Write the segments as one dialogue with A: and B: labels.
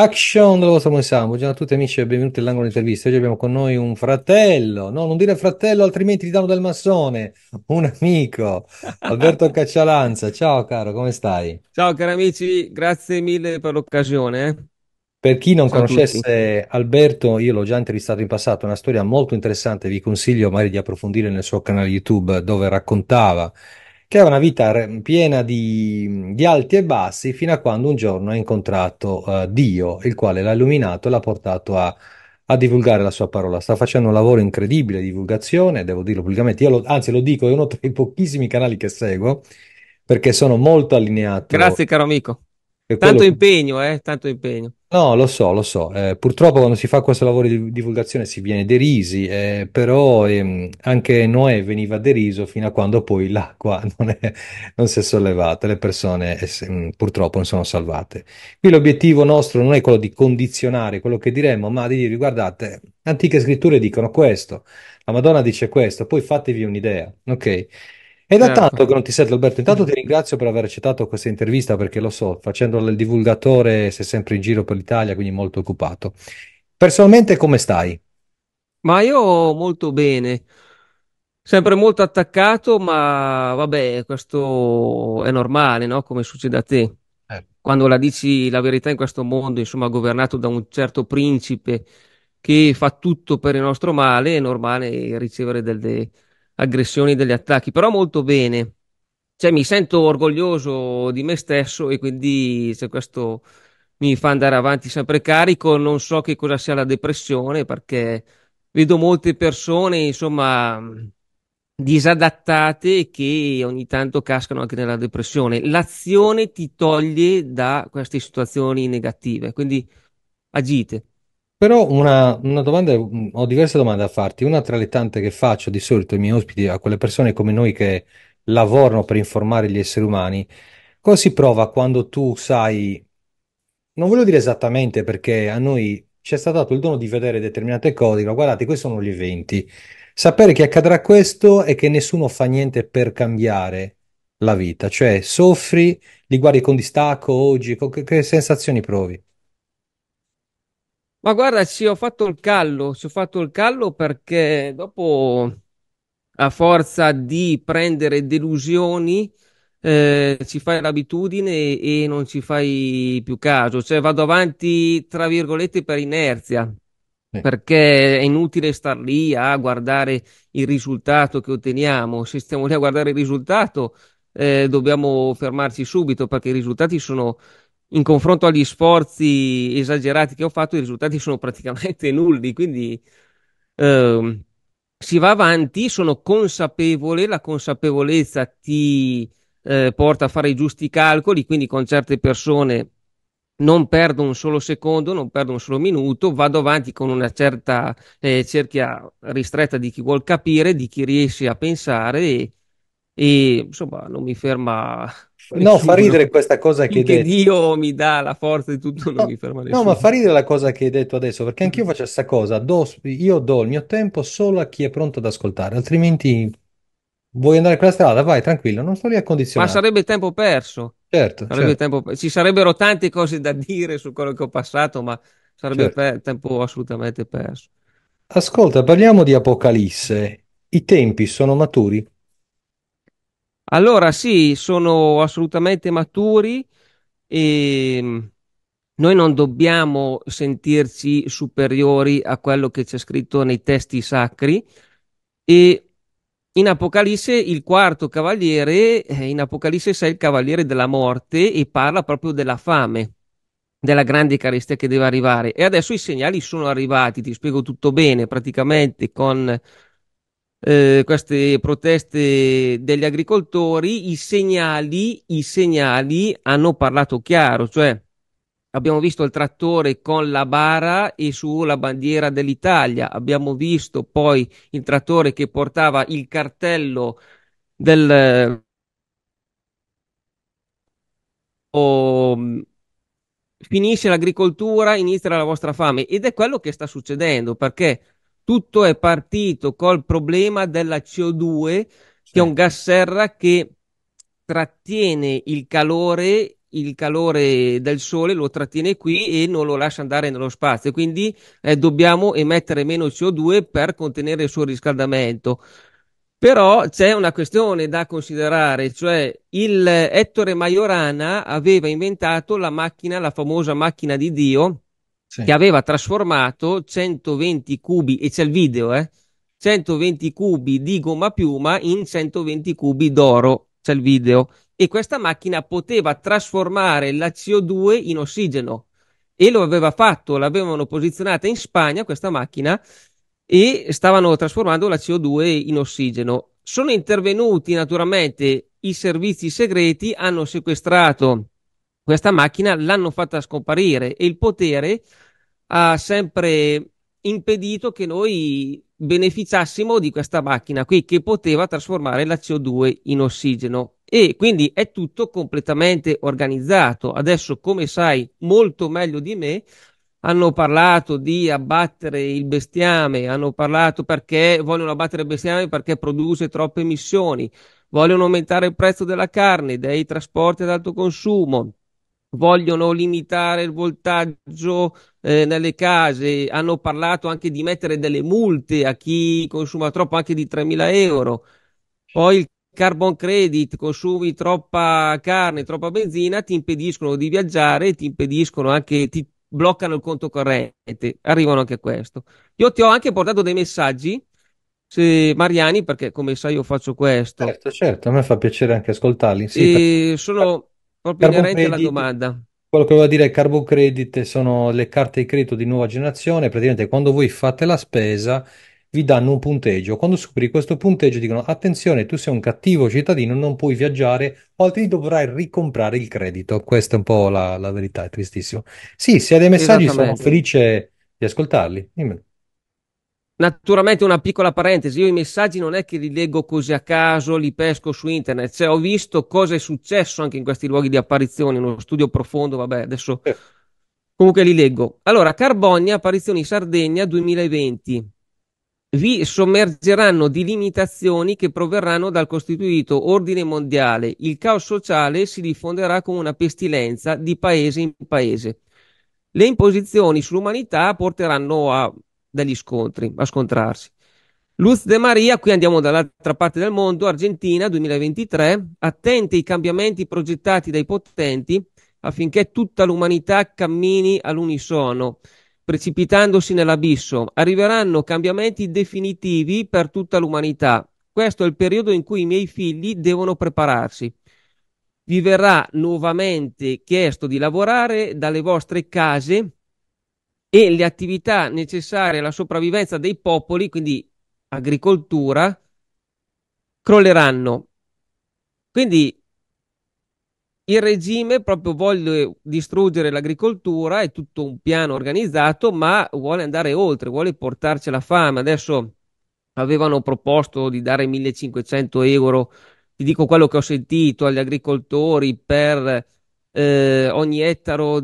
A: Action della vostra Monsalmo, buongiorno a tutti amici e benvenuti all'angolo intervista. Oggi abbiamo con noi un fratello, no, non dire fratello altrimenti ti danno del massone, un amico, Alberto Caccialanza. Ciao caro, come stai?
B: Ciao cari amici, grazie mille per l'occasione.
A: Per chi non Ciao conoscesse Alberto, io l'ho già intervistato in passato, è una storia molto interessante, vi consiglio magari di approfondire nel suo canale YouTube dove raccontava che ha una vita piena di, di, alti e bassi fino a quando un giorno ha incontrato uh, Dio, il quale l'ha illuminato e l'ha portato a, a, divulgare la sua parola. Sta facendo un lavoro incredibile di divulgazione, devo dirlo pubblicamente, io lo, anzi lo dico, è uno tra i pochissimi canali che seguo perché sono molto allineato. Grazie caro amico. Tanto che...
B: impegno, eh, tanto impegno.
A: No, lo so, lo so. Eh, purtroppo quando si fa questo lavoro di divulgazione si viene derisi, eh, però ehm, anche Noè veniva deriso fino a quando poi l'acqua non, è, non si è sollevata, le persone eh, mm, purtroppo non sono salvate. Qui l'obiettivo nostro non è quello di condizionare quello che diremmo, ma di dire guardate, antiche scritture dicono questo, la Madonna dice questo, poi fatevi un'idea, ok? È da tanto certo. che non ti sento Alberto, intanto ti ringrazio per aver accettato questa intervista perché lo so, facendo il divulgatore sei sempre in giro per l'Italia, quindi molto occupato. Personalmente come stai?
B: Ma io molto bene, sempre molto attaccato, ma vabbè, questo è normale, no? Come succede a te. Eh. Quando la dici la verità in questo mondo, insomma, governato da un certo principe che fa tutto per il nostro male, è normale ricevere delle aggressioni e degli attacchi, però molto bene. Cioè, mi sento orgoglioso di me stesso e quindi cioè, questo mi fa andare avanti sempre carico. Non so che cosa sia la depressione perché vedo molte persone, insomma, disadattate che ogni tanto cascano anche nella depressione. L'azione ti toglie da queste situazioni negative, quindi agite.
A: Però una, una domanda, ho diverse domande da farti. Una tra le tante che faccio di solito ai miei ospiti, a quelle persone come noi che lavorano per informare gli esseri umani, cosa si prova quando tu sai, non voglio dire esattamente perché a noi ci è stato dato il dono di vedere determinate cose, ma guardate, questi sono gli eventi. Sapere che accadrà questo e che nessuno fa niente per cambiare la vita, cioè soffri, li guardi con distacco oggi, che, che sensazioni provi?
B: Ma guarda, sì, ho fatto il callo, ci ho fatto il callo perché dopo, a forza di prendere delusioni, eh, ci fai l'abitudine e, non ci fai più caso. Cioè, vado avanti, tra virgolette, per inerzia, perché è inutile star lì a guardare il risultato che otteniamo. Se stiamo lì a guardare il risultato, eh, dobbiamo fermarci subito perché i risultati sono in confronto agli sforzi esagerati che ho fatto, i risultati sono praticamente nulli. Quindi eh, si va avanti, sono consapevole, la consapevolezza ti eh, porta a fare i giusti calcoli, quindi con certe persone non perdo un solo secondo, non perdo un solo minuto, vado avanti con una certa eh, cerchia ristretta di chi vuol capire, di chi riesce a pensare e, e
A: insomma non mi ferma No, fa ridere questa cosa che Finché hai detto.
B: Dio mi dà la forza di tutto, no, non mi ferma nessuno. No, ma fa
A: ridere la cosa che hai detto adesso, perché anch'io faccio questa cosa. Do, io do il mio tempo solo a chi è pronto ad ascoltare, altrimenti vuoi andare quella strada, vai tranquillo, non sto lì a condizionare. Ma
B: sarebbe tempo perso.
A: Certo, sarebbe certo.
B: Tempo... Ci sarebbero tante cose da dire su quello che ho passato, ma sarebbe certo. pe- tempo assolutamente perso.
A: Ascolta, parliamo di Apocalisse. I tempi sono maturi?
B: Allora sì, sono assolutamente maturi e mm, noi non dobbiamo sentirci superiori a quello che c'è scritto nei testi sacri e in Apocalisse il quarto cavaliere, eh, in Apocalisse 6 il cavaliere della morte e parla proprio della fame, della grande carestia che deve arrivare. E adesso i segnali sono arrivati, ti spiego tutto bene, praticamente con eh, queste proteste degli agricoltori, i segnali, i segnali hanno parlato chiaro, cioè abbiamo visto il trattore con la bara e sulla bandiera dell'Italia, abbiamo visto poi il trattore che portava il cartello del oh, finisce l'agricoltura, inizia la vostra fame ed è quello che sta succedendo perché tutto è partito col problema della CO2, sì. che è un gas serra che trattiene il calore, il calore del sole lo trattiene qui e non lo lascia andare nello spazio. Quindi eh, dobbiamo emettere meno CO2 per contenere il suo riscaldamento. Però c'è una questione da considerare, cioè il Ettore Majorana aveva inventato la macchina, la famosa macchina di Dio, sì. che aveva trasformato 120 cubi, e c'è il video, eh, 120 cubi di gomma piuma in 120 cubi d'oro, c'è il video, e questa macchina poteva trasformare la CO2 in ossigeno e lo aveva fatto, l'avevano posizionata in Spagna questa macchina e stavano trasformando la CO2 in ossigeno. Sono intervenuti naturalmente i servizi segreti, hanno sequestrato questa macchina l'hanno fatta scomparire e il potere ha sempre impedito che noi beneficiassimo di questa macchina qui che poteva trasformare la CO2 in ossigeno e quindi è tutto completamente organizzato. Adesso, come sai molto meglio di me, hanno parlato di abbattere il bestiame, hanno parlato perché vogliono abbattere il bestiame perché produce troppe emissioni, vogliono aumentare il prezzo della carne, dei trasporti ad alto consumo, vogliono limitare il voltaggio eh, nelle case, hanno parlato anche di mettere delle multe a chi consuma troppo, anche di 3.000 euro. Poi il carbon credit, consumi troppa carne, troppa benzina, ti impediscono di viaggiare, ti impediscono anche, ti bloccano il conto corrente, arrivano anche a questo. Io ti ho anche portato dei messaggi, se, Mariani, perché come sai io faccio questo. Certo,
A: certo, a me fa piacere anche ascoltarli. Sì,
B: e per... Sono Proprio Carbon inerente alla Credit, domanda.
A: quello che volevo dire, Carbon Credit sono le carte di credito di nuova generazione, praticamente quando voi fate la spesa vi danno un punteggio. Quando superi questo punteggio dicono attenzione, tu sei un cattivo cittadino, non puoi viaggiare, o altrimenti dovrai ricomprare il credito. Questa è un po' la, la verità, è tristissimo. Sì, se hai dei messaggi sono felice di ascoltarli. Dimmelo.
B: Naturalmente una piccola parentesi, io i messaggi non è che li leggo così a caso, li pesco su internet, cioè ho visto cosa è successo anche in questi luoghi di apparizione, uno studio profondo, vabbè, adesso comunque li leggo. Allora, Carbogna, apparizioni Sardegna 2020. Vi sommergeranno di limitazioni che proverranno dal costituito ordine mondiale. Il caos sociale si diffonderà come una pestilenza di paese in paese. Le imposizioni sull'umanità porteranno a dagli scontri, a scontrarsi. Luz De Maria, qui andiamo dall'altra parte del mondo, Argentina 2023, attenti ai cambiamenti progettati dai potenti affinché tutta l'umanità cammini all'unisono, precipitandosi nell'abisso. Arriveranno cambiamenti definitivi per tutta l'umanità. Questo è il periodo in cui i miei figli devono prepararsi. Vi verrà nuovamente chiesto di lavorare dalle vostre case e le attività necessarie alla sopravvivenza dei popoli, quindi agricoltura, crolleranno. Quindi il regime proprio vuole distruggere l'agricoltura, è tutto un piano organizzato, ma vuole andare oltre, vuole portarci la fame. Adesso avevano proposto di dare 1500 euro, ti dico quello che ho sentito, agli agricoltori per eh, ogni ettaro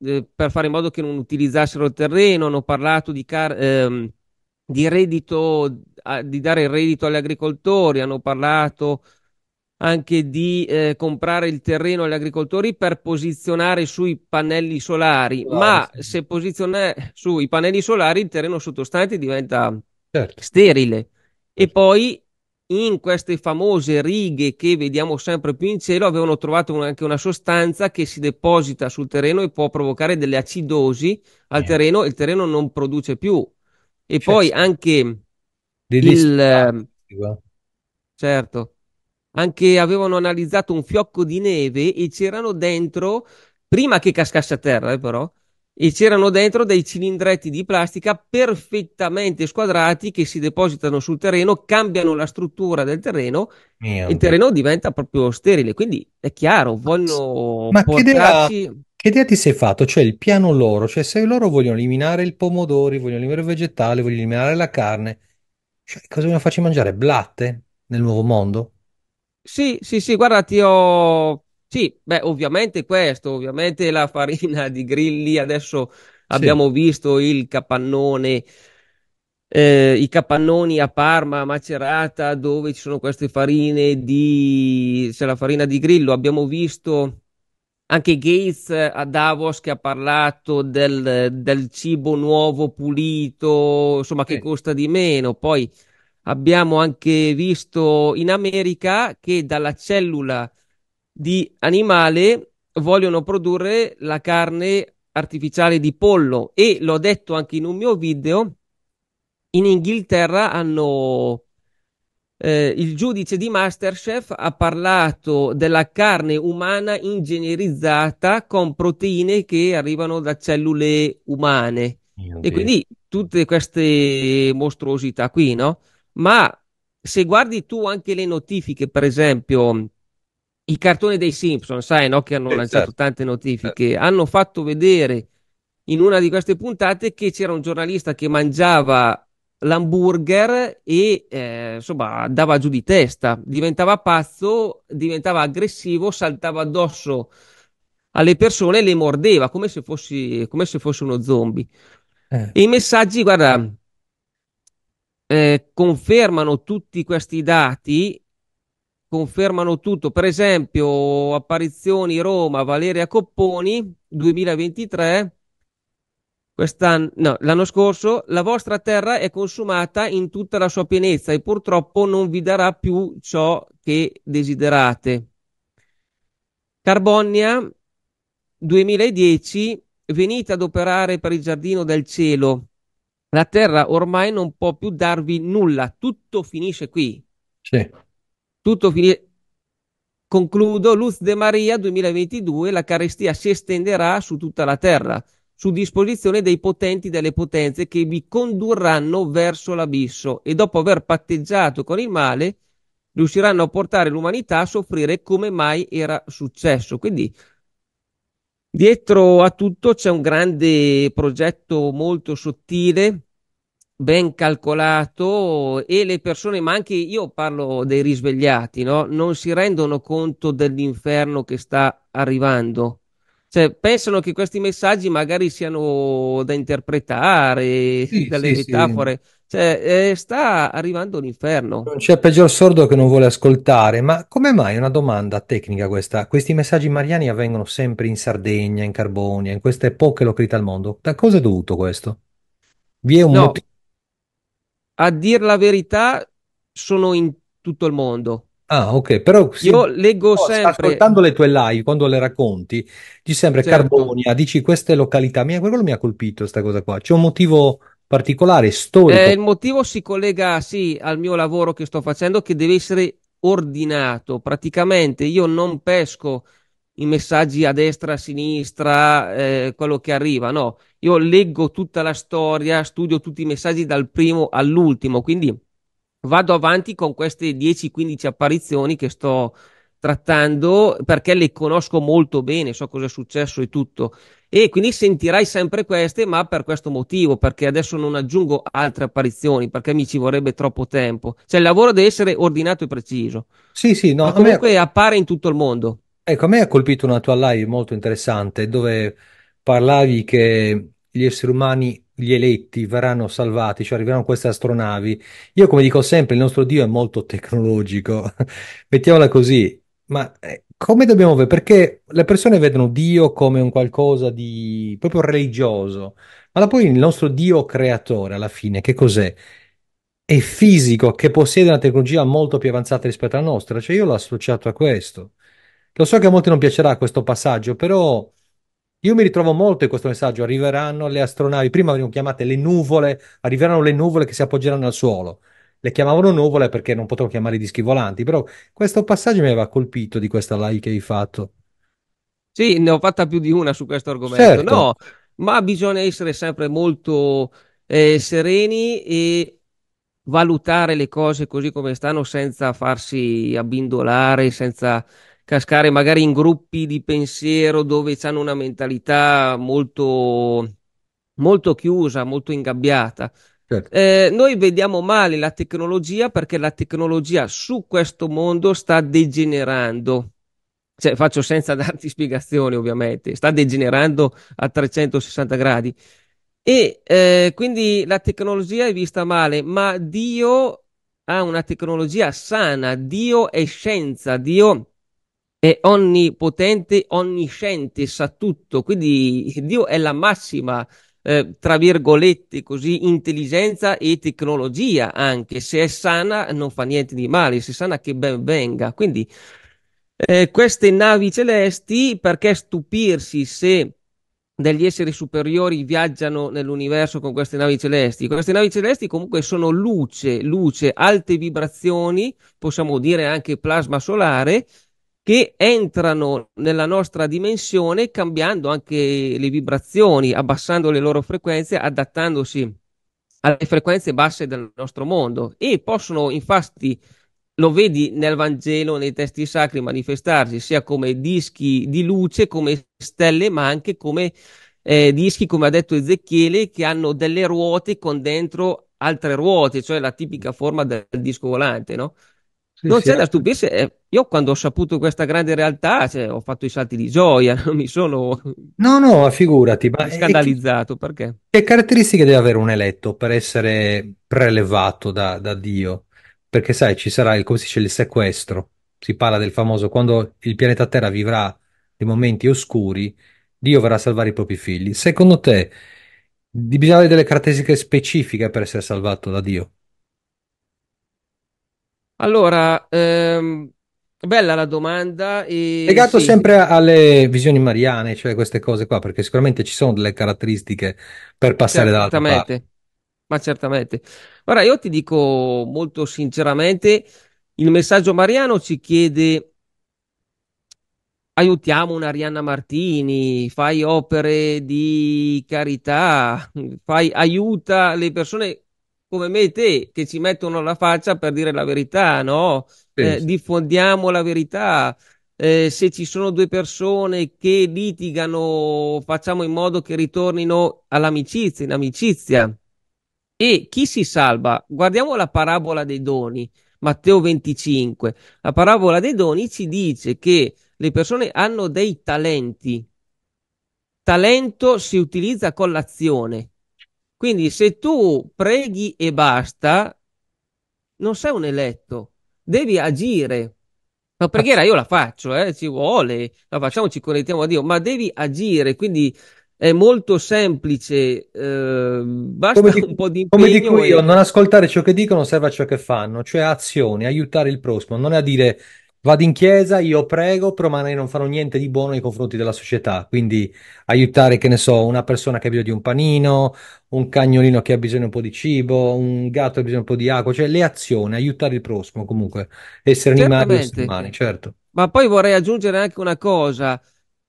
B: eh, per fare in modo che non utilizzassero il terreno, hanno parlato di, car- ehm, di reddito, di dare il reddito agli agricoltori, hanno parlato anche di eh, comprare il terreno agli agricoltori per posizionare sui pannelli solari, wow, ma sì. se posiziona sui pannelli solari il terreno sottostante diventa certo. sterile. E certo. poi in queste famose righe che vediamo sempre più in cielo avevano trovato anche una sostanza che si deposita sul terreno e può provocare delle acidosi al eh. terreno e il terreno non produce più. E certo. poi anche il... Eh. Certo, anche avevano analizzato un fiocco di neve e c'erano dentro, prima che cascasse a terra eh, però, e c'erano dentro dei cilindretti di plastica perfettamente squadrati che si depositano sul terreno, cambiano la struttura del terreno Mio il terreno diventa proprio sterile. Quindi è chiaro, vogliono Ma portarci... idea,
A: che idea ti sei fatto? Cioè il piano loro, cioè se loro vogliono eliminare il pomodoro, vogliono eliminare il vegetale, vogliono eliminare la carne, cioè, cosa vogliono farci mangiare? Blatte nel nuovo mondo?
B: Sì, sì, sì, guarda, ti ho sì, beh, ovviamente questo, ovviamente la farina di grilli. Adesso abbiamo sì. visto il capannone, eh, i capannoni a Parma, a Macerata, dove ci sono queste farine di, c'è la farina di grillo. Abbiamo visto anche Gates eh, a Davos che ha parlato del, del cibo nuovo, pulito, insomma, che sì. costa di meno. Poi abbiamo anche visto in America che dalla cellula di animale vogliono produrre la carne artificiale di pollo e l'ho detto anche in un mio video, in Inghilterra hanno eh, il giudice di Masterchef ha parlato della carne umana ingegnerizzata con proteine che arrivano da cellule umane e quindi tutte queste mostruosità qui, no? Ma se guardi tu anche le notifiche, per esempio, i cartoni dei Simpson, sai, no? che hanno esatto. lanciato certo. tante notifiche, eh. hanno fatto vedere in una di queste puntate che c'era un giornalista che mangiava l'hamburger e eh, insomma dava giù di testa, diventava pazzo, diventava aggressivo, saltava addosso alle persone e le mordeva come se, fossi, come se fosse uno zombie. Eh. E i messaggi, guarda, eh, confermano tutti questi dati confermano tutto. Per esempio, apparizioni Roma, Valeria Copponi 2023. Quest'anno, no, l'anno scorso la vostra terra è consumata in tutta la sua pienezza e purtroppo non vi darà più ciò che desiderate. Carbonia 2010 venite ad operare per il giardino del cielo. La terra ormai non può più darvi nulla, tutto finisce qui. Sì. Tutto finire. Concludo, Luz de Maria 2022, la carestia si estenderà su tutta la terra, su disposizione dei potenti delle potenze che vi condurranno verso l'abisso e dopo aver patteggiato con il male riusciranno a portare l'umanità a soffrire come mai era successo. Quindi dietro a tutto c'è un grande progetto molto sottile ben calcolato e le persone, ma anche io parlo dei risvegliati, no? non si rendono conto dell'inferno che sta arrivando. Cioè, pensano che questi messaggi magari siano da interpretare, sì, dalle sì, metafore. Sì. Cioè, eh, sta arrivando l'inferno. Non
A: c'è peggior sordo che non vuole ascoltare, ma come mai? Una domanda tecnica questa. Questi messaggi mariani avvengono sempre in Sardegna, in Carbonia, in queste poche località al mondo. Da cosa è dovuto questo? Vi è un no. motivo?
B: a dir la verità, sono in tutto il mondo.
A: Ah, ok, però io leggo no, sempre. Ascoltando le tue live, quando le racconti, ci sembra certo. Carbonia, dici queste località. Mia, quello mi ha colpito, questa cosa qua. C'è un motivo particolare, storico. Eh, il motivo
B: si collega, sì, al mio lavoro che sto facendo, che deve essere ordinato. Praticamente io non pesco i messaggi a destra, a sinistra, eh, quello che arriva. No, io leggo tutta la storia, studio tutti i messaggi dal primo all'ultimo, quindi vado avanti con queste 10-15 apparizioni che sto trattando perché le conosco molto bene, so cosa è successo e tutto. E quindi sentirai sempre queste, ma per questo motivo, perché adesso non aggiungo altre apparizioni, perché mi ci vorrebbe troppo tempo. Cioè il lavoro deve essere ordinato e preciso.
A: Sì, sì, no, ma comunque me... appare in tutto il mondo. Ecco, a me ha colpito una tua live molto interessante dove parlavi che gli esseri umani, gli eletti, verranno salvati, cioè arriveranno queste astronavi. Io, come dico sempre, il nostro Dio è molto tecnologico, mettiamola così, ma eh, come dobbiamo vedere? Perché le persone vedono Dio come un qualcosa di proprio religioso, ma poi il nostro Dio creatore, alla fine, che cos'è? È fisico, che possiede una tecnologia molto più avanzata rispetto alla nostra, cioè io l'ho associato a questo. Lo so che a molti non piacerà questo passaggio, però io mi ritrovo molto in questo messaggio. Arriveranno le astronavi, prima venivano chiamate le nuvole, arriveranno le nuvole che si appoggeranno al suolo. Le chiamavano nuvole perché non potevano chiamare i dischi volanti, però questo passaggio mi aveva colpito di questa live che hai fatto.
B: Sì, ne ho fatta più di una su questo argomento. Certo. No, ma bisogna essere sempre molto eh, sereni e valutare le cose così come stanno senza farsi abbindolare, senza cascare magari in gruppi di pensiero dove hanno una mentalità molto, molto chiusa, molto ingabbiata. Certo. Eh, noi vediamo male la tecnologia perché la tecnologia su questo mondo sta degenerando. Cioè, faccio senza darti spiegazioni, ovviamente, sta degenerando a 360 gradi. E eh, quindi la tecnologia è vista male, ma Dio ha una tecnologia sana, Dio è scienza, Dio è onnipotente, onnisciente, sa tutto, quindi Dio è la massima, eh, tra virgolette, così, intelligenza e tecnologia anche. Se è sana non fa niente di male, se è sana che ben venga. Quindi eh, queste navi celesti, perché stupirsi se degli esseri superiori viaggiano nell'universo con queste navi celesti. Queste navi celesti comunque sono luce, luce, alte vibrazioni, possiamo dire anche plasma solare, che entrano nella nostra dimensione cambiando anche le vibrazioni, abbassando le loro frequenze, adattandosi alle frequenze basse del nostro mondo e possono infatti lo vedi nel Vangelo, nei testi sacri manifestarsi sia come dischi di luce, come stelle, ma anche come eh, dischi, come ha detto Ezechiele, che hanno delle ruote con dentro altre ruote, cioè la tipica forma del disco volante, no? Sì, non sì, c'è da stupirsi, eh, io quando ho saputo questa grande realtà cioè, ho fatto i salti di gioia, non mi sono
A: no, no, figurati, ma
B: eh, scandalizzato che, perché?
A: Che caratteristiche deve avere un eletto per essere prelevato da, da Dio? Perché sai, ci sarà il, come si dice, il sequestro, si parla del famoso quando il pianeta Terra vivrà dei momenti oscuri, Dio verrà a salvare i propri figli. Secondo te bisogna avere delle caratteristiche specifiche per essere salvato da Dio?
B: Allora, ehm, bella la domanda. E... Legato sì. sempre
A: alle visioni mariane, cioè queste cose qua, perché sicuramente ci sono delle caratteristiche per passare certamente, dall'altra parte. Ma certamente.
B: Ora, io ti dico molto sinceramente, il messaggio mariano ci chiede aiutiamo un'Arianna Martini, fai opere di carità, fai, aiuta le persone come me e te che ci mettono la faccia per dire la verità, no? Eh, diffondiamo la verità. Eh, se ci sono due persone che litigano, facciamo in modo che ritornino all'amicizia, in amicizia. E chi si salva? Guardiamo la parabola dei doni, Matteo 25. La parabola dei doni ci dice che le persone hanno dei talenti. Talento si utilizza con l'azione. Quindi se tu preghi e basta, non sei un eletto, devi agire. La preghiera io la faccio, eh, ci vuole, la facciamo, ci connettiamo a Dio, ma devi agire, quindi è molto semplice, eh, basta come un po' di impegno. Come dico e... io, non
A: ascoltare ciò che dicono serve a ciò che fanno, cioè azioni, aiutare il prossimo, non è a dire Vado in chiesa, io prego, però magari non farò niente di buono nei confronti della società. Quindi aiutare, che ne so, una persona che ha bisogno di un panino, un cagnolino che ha bisogno un po' di cibo, un gatto che ha bisogno un po' di acqua, cioè le azioni, aiutare il prossimo comunque, essere animali e esseri umani, certo. Ma
B: poi vorrei aggiungere anche una cosa,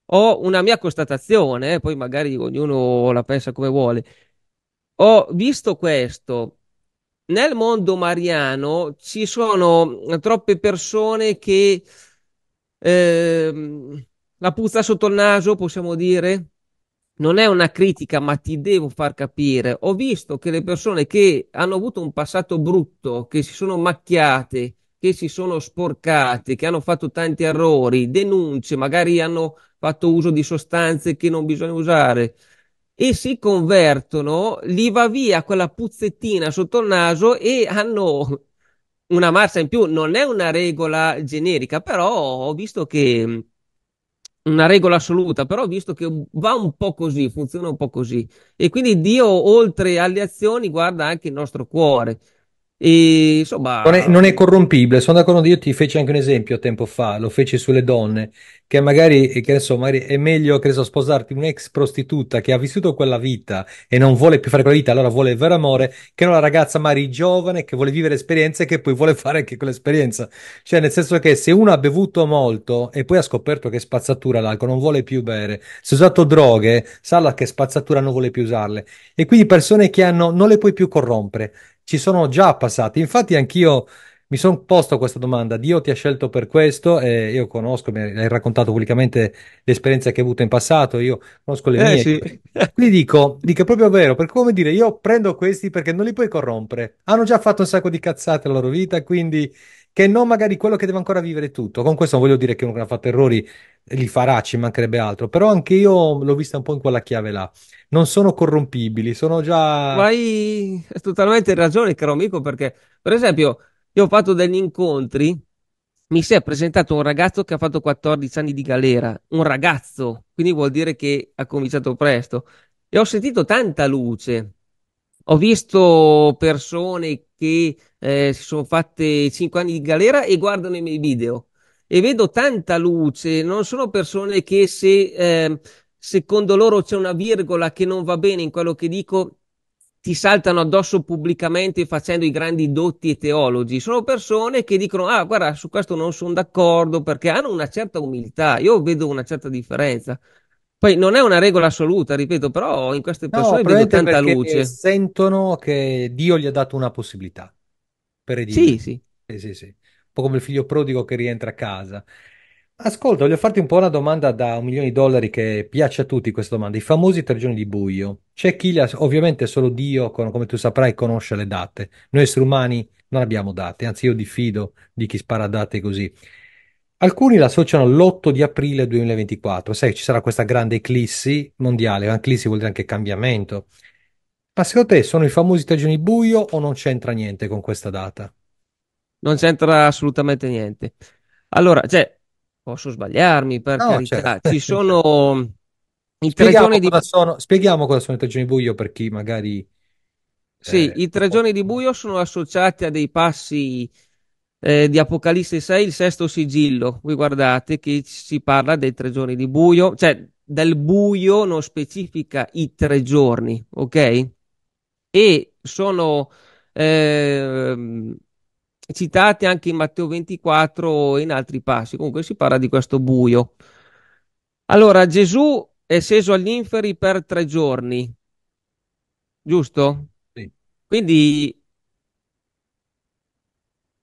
B: ho una mia constatazione, eh, poi magari ognuno la pensa come vuole. Ho visto questo nel mondo mariano ci sono troppe persone che eh, la puzza sotto il naso, possiamo dire. Non è una critica, ma ti devo far capire. Ho visto che le persone che hanno avuto un passato brutto, che si sono macchiate, che si sono sporcate, che hanno fatto tanti errori, denunce, magari hanno fatto uso di sostanze che non bisogna usare, e si convertono, gli va via quella puzzettina sotto il naso e hanno una marcia in più. Non è una regola generica, però ho visto che mm, una regola assoluta, però ho visto che va un po' così, funziona un po' così. E quindi Dio, oltre alle azioni, guarda anche il nostro cuore.
A: E, insomma... non, è, non, è, corrompibile, sono d'accordo. Io ti feci anche un esempio tempo fa, lo feci sulle donne, che magari, eh, che so, magari è meglio che so, sposarti un'ex prostituta che ha vissuto quella vita e non vuole più fare quella vita, allora vuole il vero amore, che non la ragazza magari giovane che vuole vivere esperienze e che poi vuole fare anche quell'esperienza. Cioè, nel senso che se uno ha bevuto molto e poi ha scoperto che spazzatura l'alcol, non vuole più bere, se ha usato droghe, sa che spazzatura non vuole più usarle. E quindi persone che hanno, non le puoi più corrompere ci sono già passati. Infatti anch'io mi sono posto questa domanda, Dio ti ha scelto per questo e io conosco, mi hai raccontato pubblicamente l'esperienza che hai avuto in passato, io conosco le eh, mie. Sì. Quindi dico, dico, è proprio vero, perché come dire, io prendo questi perché non li puoi corrompere. Hanno già fatto un sacco di cazzate la loro vita, quindi che non magari quello che deve ancora vivere tutto. Con questo non voglio dire che uno che ha fatto errori li farà, ci mancherebbe altro, però anche io l'ho vista un po' in quella chiave là. Non sono corrompibili, sono già... Ma hai totalmente ragione, caro amico,
B: perché per esempio io ho fatto degli incontri, mi si è presentato un ragazzo che ha fatto 14 anni di galera, un ragazzo, quindi vuol dire che ha cominciato presto, e ho sentito tanta luce. Ho visto persone che eh, si sono fatte 5 anni di galera e guardano i miei video e vedo tanta luce, non sono persone che se eh, secondo loro c'è una virgola che non va bene in quello che dico, ti saltano addosso pubblicamente facendo i grandi dotti e teologi. Sono persone che dicono, ah guarda, su questo non sono d'accordo perché hanno una certa umiltà, io vedo una certa differenza. Poi non è una regola assoluta, ripeto, però in queste persone no, vedo tanta luce.
A: Sentono che Dio gli ha dato una possibilità, per dire. Sì, sì. Eh, sì, sì un po' come il figlio prodigo che rientra a casa. Ascolta, voglio farti un po' una domanda da un milione di dollari che piace a tutti questa domanda. I famosi tre giorni di buio. C'è chi, li ha- ovviamente solo Dio, come tu saprai, conosce le date. Noi esseri umani non abbiamo date, anzi io diffido di chi spara date così. Alcuni la associano all'8 di aprile 2024, sai, ci sarà questa grande eclissi mondiale, eclissi vuol dire anche cambiamento. Ma secondo te sono i famosi tre giorni di buio o non c'entra niente con questa data? non c'entra assolutamente niente. Allora, cioè, posso sbagliarmi, per no, carità, certo. ci sono i tre giorni di... Sono, spieghiamo cosa sono i tre giorni di buio per chi magari... Sì, eh, i tre può... giorni di buio sono associati
B: a dei passi eh, di Apocalisse 6, il sesto sigillo. Voi guardate che si parla dei tre giorni di buio, cioè del buio non specifica i tre giorni, ok? E sono... Eh, citate anche in Matteo 24 e in altri passi. Comunque si parla di questo buio. Allora, Gesù è sceso agli inferi per tre giorni, giusto? Sì. Quindi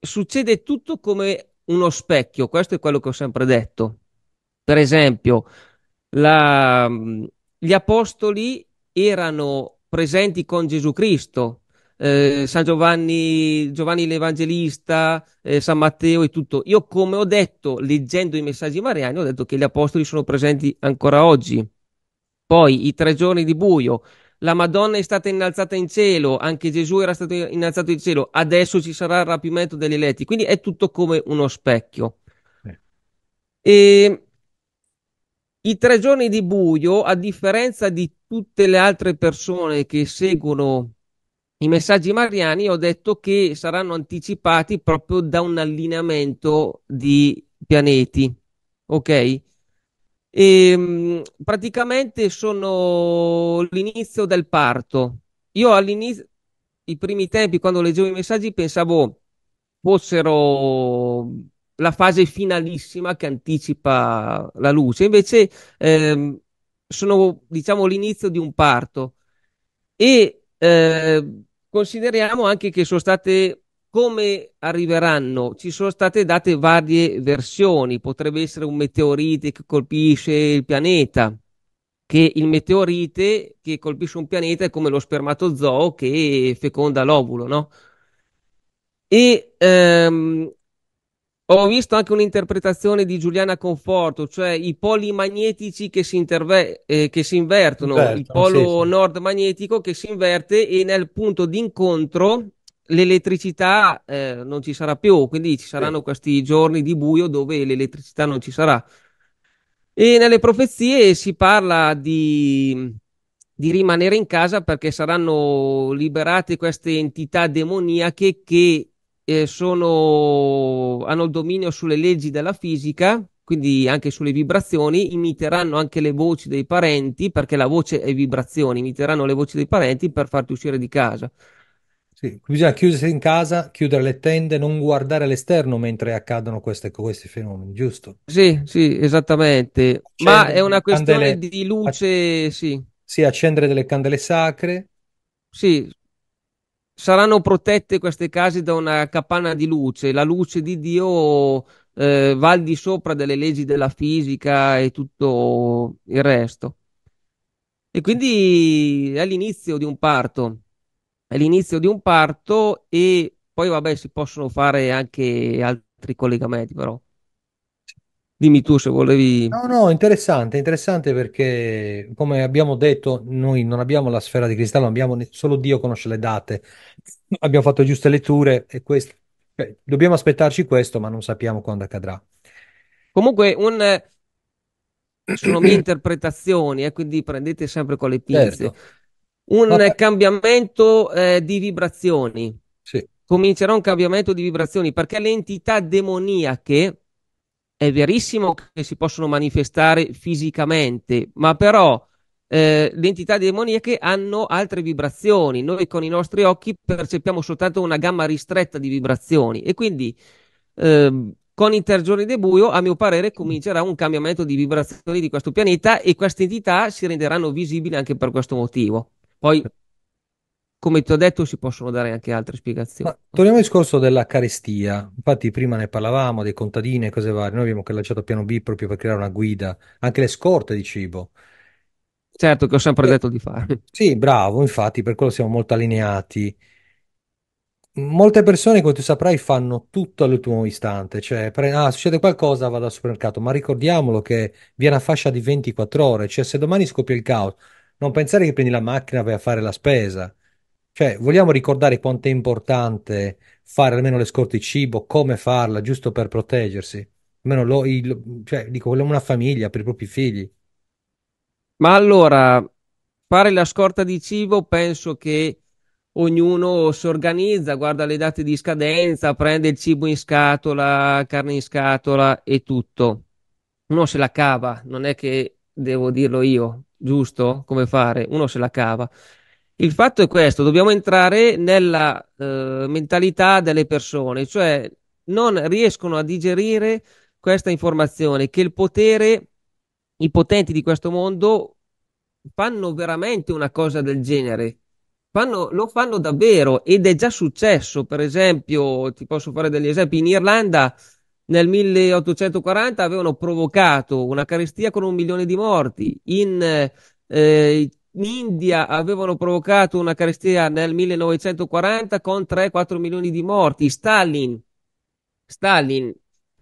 B: succede tutto come uno specchio, questo è quello che ho sempre detto. Per esempio, la, gli apostoli erano presenti con Gesù Cristo, eh, San Giovanni, Giovanni l'Evangelista, eh, San Matteo e tutto. Io, come ho detto, leggendo i messaggi mariani, ho detto che gli apostoli sono presenti ancora oggi. Poi i tre giorni di buio, la Madonna è stata innalzata in cielo, anche Gesù era stato innalzato in cielo, adesso ci sarà il rapimento degli eletti, quindi è tutto come uno specchio. E i tre giorni di buio, a differenza di tutte le altre persone che seguono i messaggi mariani ho detto che saranno anticipati proprio da un allineamento di pianeti, ok? E, ehm, praticamente sono l'inizio del parto. Io all'inizio, i primi tempi, quando leggevo i messaggi, pensavo fossero la fase finalissima che anticipa la luce, invece ehm, sono, diciamo, l'inizio di un parto. E Ehm, consideriamo anche che sono state come arriveranno? Ci sono state date varie versioni, potrebbe essere un meteorite che colpisce il pianeta, che il meteorite che colpisce un pianeta è come lo spermatozoo che feconda l'ovulo, no? E ehm, ho visto anche un'interpretazione di Giuliana Conforto, cioè i poli magnetici che si, interve- eh, che si invertono, Inverto, il polo sì, sì. nord magnetico che si inverte e nel punto d'incontro l'elettricità eh, non ci sarà più, quindi ci saranno sì. questi giorni di buio dove l'elettricità non ci sarà. E nelle profezie si parla di, di rimanere in casa perché saranno liberate queste entità demoniache che eh, sono, hanno il dominio sulle leggi della fisica, quindi anche sulle vibrazioni, imiteranno anche le voci dei parenti, perché la voce è vibrazione, imiteranno le voci dei parenti per farti uscire di casa.
A: Sì, bisogna chiudersi in casa, chiudere le tende, non guardare all'esterno mentre accadono queste, questi fenomeni, giusto? Sì, sì, esattamente. Accendere Ma è una questione candele,
B: di luce, acc- sì. Sì, accendere delle candele sacre. Sì, saranno protette queste case da una capanna di luce, la luce di Dio eh, va al di sopra delle leggi della fisica e tutto il resto. E quindi è l'inizio di un parto, è l'inizio di un parto e poi vabbè si possono fare anche altri collegamenti però.
A: Dimmi tu se volevi. No, no, interessante, interessante perché, come abbiamo detto, noi non abbiamo la sfera di cristallo, abbiamo, solo Dio conosce le date. Abbiamo fatto giuste letture e questo, cioè, beh, dobbiamo aspettarci questo, ma non sappiamo quando accadrà. Comunque,
B: un, sono mie interpretazioni, eh, quindi prendete sempre con le pinze. Certo. Un ma... cambiamento eh, di vibrazioni. Sì. Comincerà un cambiamento di vibrazioni perché le entità demoniache è verissimo che si possono manifestare fisicamente, ma però eh, le entità demoniache hanno altre vibrazioni. Noi con i nostri occhi percepiamo soltanto una gamma ristretta di vibrazioni e quindi eh, con Intergiorni del Buio, a mio parere, comincerà un cambiamento di vibrazioni di questo pianeta e queste entità si renderanno visibili anche per questo motivo. Poi come ti ho detto, si possono dare anche altre spiegazioni. Ma torniamo
A: al discorso della carestia. Infatti, prima ne parlavamo dei contadini e cose varie. Noi abbiamo lanciato piano B proprio per creare una guida, anche le scorte di cibo. Certo, che ho sempre eh, detto di fare. Sì, bravo, infatti, per quello siamo molto allineati. Molte persone, come tu saprai, fanno tutto all'ultimo istante, cioè ah, succede qualcosa, vado al supermercato, ma ricordiamolo che vi è una fascia di 24 ore, cioè se domani scoppia il caos, non pensare che prendi la macchina e vai a fare la spesa, cioè, vogliamo ricordare quanto è importante fare almeno le scorte di cibo, come farla, giusto per proteggersi? Almeno lo, il- cioè, dico, vogliamo una famiglia per i propri figli. Ma allora, fare
B: la scorta di cibo, penso che ognuno si organizza, guarda le date di scadenza, prende il cibo in scatola, carne in scatola e tutto. Uno se la cava, non è che devo dirlo io, giusto? Come fare? Uno se la cava. Il fatto è questo, dobbiamo entrare nella eh, mentalità delle persone, cioè non riescono a digerire questa informazione che il potere, i potenti di questo mondo fanno veramente una cosa del genere. Fanno, lo fanno davvero ed è già successo. Per esempio, ti posso fare degli esempi. In Irlanda nel 1840 avevano provocato una carestia con un milione di morti. In eh, in India avevano provocato una carestia nel 1940 con 3-4 milioni di morti. Stalin, Stalin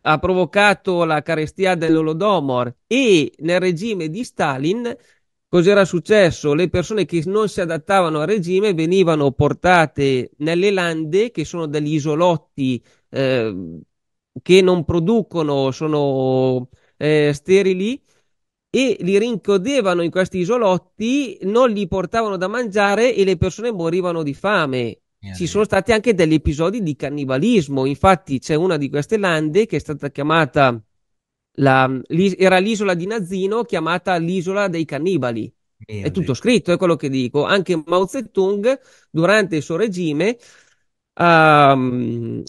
B: ha provocato la carestia dell'Olodomor e nel regime di Stalin cos'era successo? Le persone che non si adattavano al regime venivano portate nelle lande che sono degli isolotti eh, che non producono, sono eh, sterili e li rinchiudevano in questi isolotti, non li portavano da mangiare e le persone morivano di fame. Eh, Ci sono stati anche degli episodi di cannibalismo, infatti c'è una di queste lande che è stata chiamata, la, era l'isola di Nazino, chiamata l'isola dei cannibali. Merde. È tutto scritto, è quello che dico. Anche Mao Zedong, durante il suo regime, um,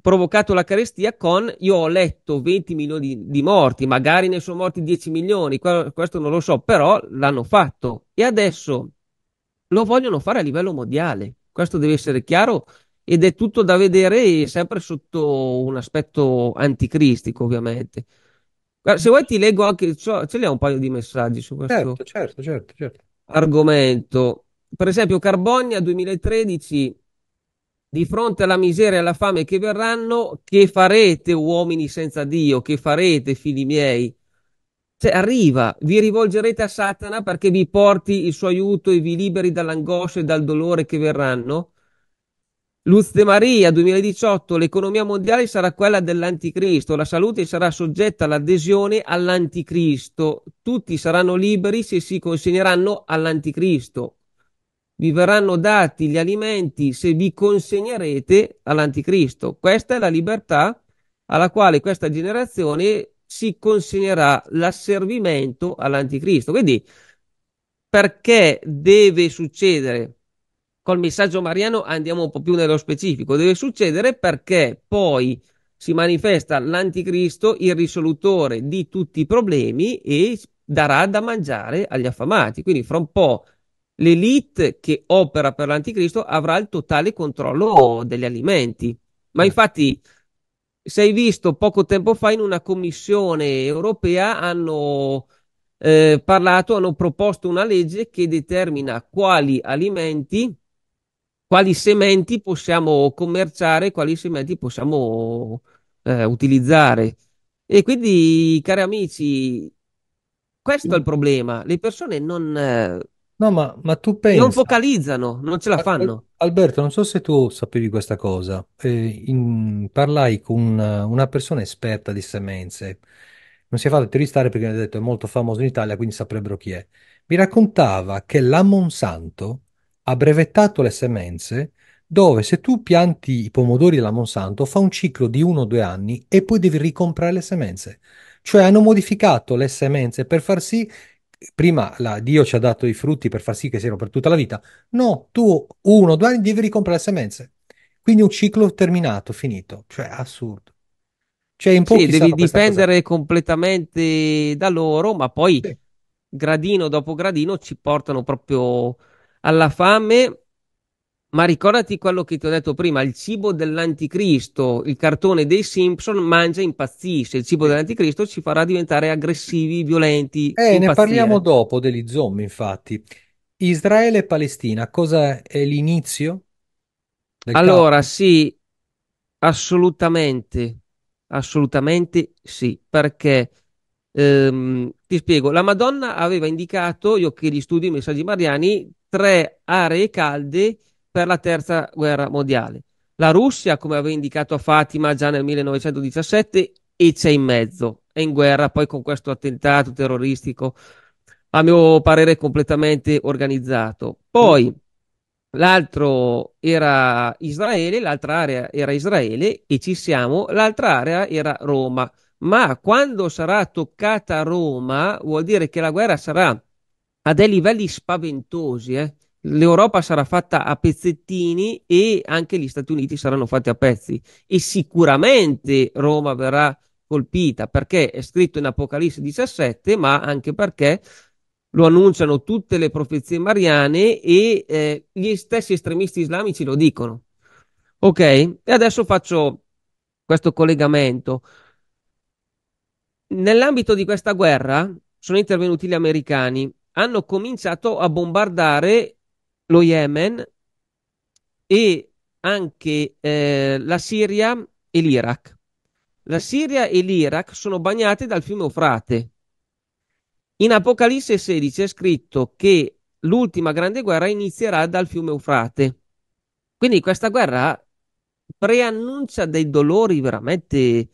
B: provocato la carestia con, io ho letto 20 milioni di, di morti, magari ne sono morti 10 milioni, questo non lo so, però l'hanno fatto e adesso lo vogliono fare a livello mondiale, questo deve essere chiaro ed è tutto da vedere sempre sotto un aspetto anticristico ovviamente. Se vuoi ti leggo anche, ce li ho un paio di messaggi su questo certo,
A: certo, certo, certo.
B: argomento. Per esempio Carbogna 2013 di fronte alla miseria e alla fame che verranno, che farete uomini senza Dio, che farete figli miei? Cioè, arriva, vi rivolgerete a Satana perché vi porti il suo aiuto e vi liberi dall'angoscia e dal dolore che verranno? Luz de Maria 2018, l'economia mondiale sarà quella dell'anticristo, la salute sarà soggetta all'adesione all'anticristo, tutti saranno liberi se si consegneranno all'anticristo vi verranno dati gli alimenti se vi consegnerete all'anticristo. Questa è la libertà alla quale questa generazione si consegnerà l'asservimento all'anticristo. Quindi, perché deve succedere? Col messaggio mariano andiamo un po' più nello specifico. Deve succedere perché poi si manifesta l'anticristo, il risolutore di tutti i problemi e darà da mangiare agli affamati. Quindi fra un po' l'elite che opera per l'anticristo avrà il totale controllo degli alimenti. Ma mm. infatti, sei visto poco tempo fa in una commissione europea hanno eh, parlato, hanno proposto una legge che determina quali alimenti, quali sementi possiamo commerciare, quali sementi possiamo eh, utilizzare. E quindi, cari amici, questo è il mm. problema. Le persone non. Eh, No, ma, ma tu pensi... Non focalizzano, non ce la fanno.
A: Alberto, non so se tu sapevi questa cosa. Eh, in, parlai con una, una persona esperta di semenze. Non si è fatto intervistare perché mi ha detto è molto famoso in Italia, quindi saprebbero chi è. Mi raccontava che la Monsanto ha brevettato le semenze dove se tu pianti i pomodori della Monsanto fa un ciclo di uno o due anni e poi devi ricomprare le semenze. Cioè hanno modificato le semenze per far sì prima la, Dio ci ha dato i frutti per far sì che siano per tutta la vita. No, tu uno, due anni devi ricomprare le semenze. Quindi un ciclo terminato, finito. Cioè, assurdo. Cioè, in pochi sì, devi dipendere
B: completamente da loro, ma poi sì. gradino dopo gradino ci portano proprio alla fame ma ricordati quello che ti ho detto prima, il cibo dell'anticristo, il cartone dei Simpson mangia e impazzisce, il cibo dell'anticristo ci farà diventare
A: aggressivi, violenti. Eh, ne parliamo dopo degli zombie, infatti. Israele e Palestina, cosa è l'inizio? Allora, caso? sì,
B: assolutamente, assolutamente sì, perché ehm, ti spiego, la Madonna aveva indicato, io che li studio i messaggi mariani, tre aree calde per la terza guerra mondiale. La Russia, come aveva indicato a Fatima già nel 1917, e c'è in mezzo, è in guerra poi con questo attentato terroristico, a mio parere completamente organizzato. Poi l'altro era Israele, l'altra area era Israele e ci siamo, l'altra area era Roma. Ma quando sarà toccata Roma, vuol dire che la guerra sarà a dei livelli spaventosi, eh? l'Europa sarà fatta a pezzettini e anche gli Stati Uniti saranno fatti a pezzi e sicuramente Roma verrà colpita perché è scritto in Apocalisse 17 ma anche perché lo annunciano tutte le profezie mariane e eh, gli stessi estremisti islamici lo dicono. Ok, e adesso faccio questo collegamento. Nell'ambito di questa guerra sono intervenuti gli americani, hanno cominciato a bombardare lo Yemen e anche eh, la Siria e l'Iraq. La Siria e l'Iraq sono bagnate dal fiume Eufrate. In Apocalisse 16 è scritto che l'ultima grande guerra inizierà dal fiume Eufrate. Quindi questa guerra preannuncia dei dolori veramente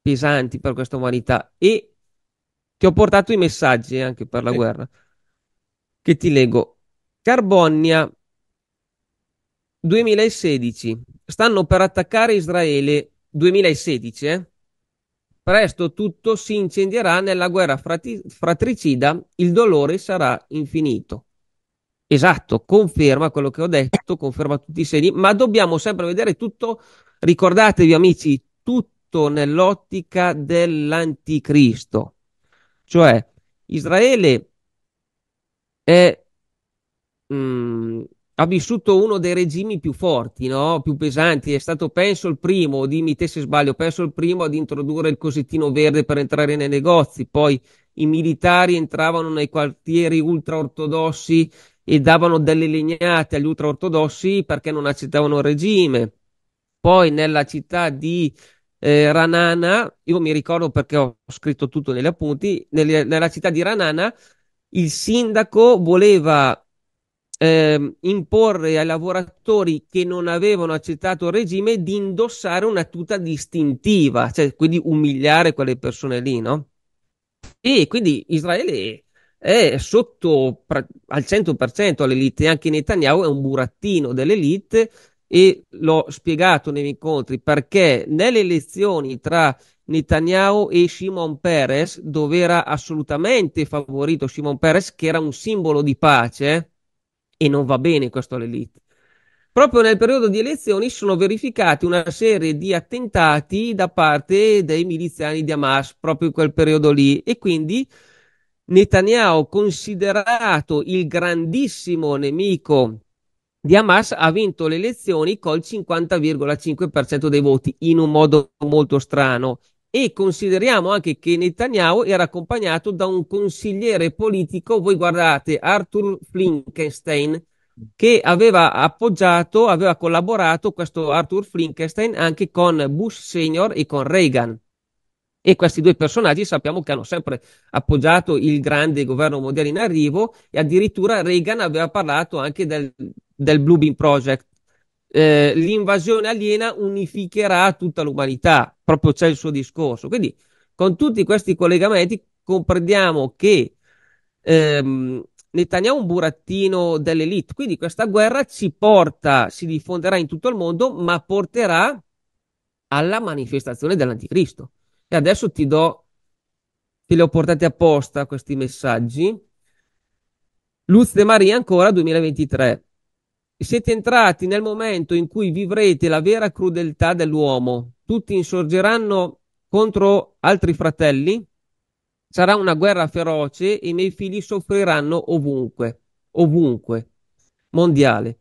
B: pesanti per questa umanità e ti ho portato i messaggi anche per la guerra che ti leggo. Carbonia 2016. Stanno per attaccare Israele 2016. Eh. Presto tutto si incendierà nella guerra frati- fratricida, il dolore sarà infinito. Esatto, conferma quello che ho detto, conferma tutti i segni, ma dobbiamo sempre vedere tutto, ricordatevi amici, tutto nell'ottica dell'anticristo. Cioè, Israele è mh, mm, ha vissuto uno dei regimi più forti, no? più pesanti. È stato, penso, il primo, dimmi te se sbaglio, penso il primo ad introdurre il cosettino verde per entrare nei negozi. Poi i militari entravano nei quartieri ultraortodossi e davano delle legnate agli ultraortodossi perché non accettavano il regime. Poi nella città di eh, Ranana, io mi ricordo perché ho scritto tutto negli appunti, nelle, nella città di Ranana il sindaco voleva eh, imporre ai lavoratori che non avevano accettato il regime di indossare una tuta distintiva, cioè quindi umiliare quelle persone lì, no? E quindi Israele è sotto pra- al 100% all'elite, anche Netanyahu è un burattino dell'elite e l'ho spiegato negli incontri perché nelle elezioni tra Netanyahu e Shimon Peres, dove era assolutamente favorito Shimon Peres, che era un simbolo di pace, e non va bene questo all'elite. Proprio nel periodo di elezioni si sono verificati una serie di attentati da parte dei miliziani di Hamas, proprio in quel periodo lì, e quindi Netanyahu, considerato il grandissimo nemico di Hamas, ha vinto le elezioni col 50,5% dei voti in un modo molto strano e consideriamo anche che Netanyahu era accompagnato da un consigliere politico, voi guardate, Arthur Flinkenstein, che aveva appoggiato, aveva collaborato questo Arthur Flinkenstein anche con Bush senior e con Reagan. E questi due personaggi sappiamo che hanno sempre appoggiato il grande governo mondiale in arrivo e addirittura Reagan aveva parlato anche del, del Blue Beam Project, eh, l'invasione aliena unificherà tutta l'umanità, proprio c'è il suo discorso. Quindi con tutti questi collegamenti comprendiamo che ehm, Netanyahu è un burattino dell'elite, quindi questa guerra ci porta, si diffonderà in tutto il mondo, ma porterà alla manifestazione dell'anticristo. E adesso ti do, te li ho portati apposta questi messaggi. Luz de Maria ancora 2023. Siete entrati nel momento in cui vivrete la vera crudeltà dell'uomo. Tutti insorgeranno contro altri fratelli. Sarà una guerra feroce e i miei figli soffriranno ovunque, ovunque, mondiale.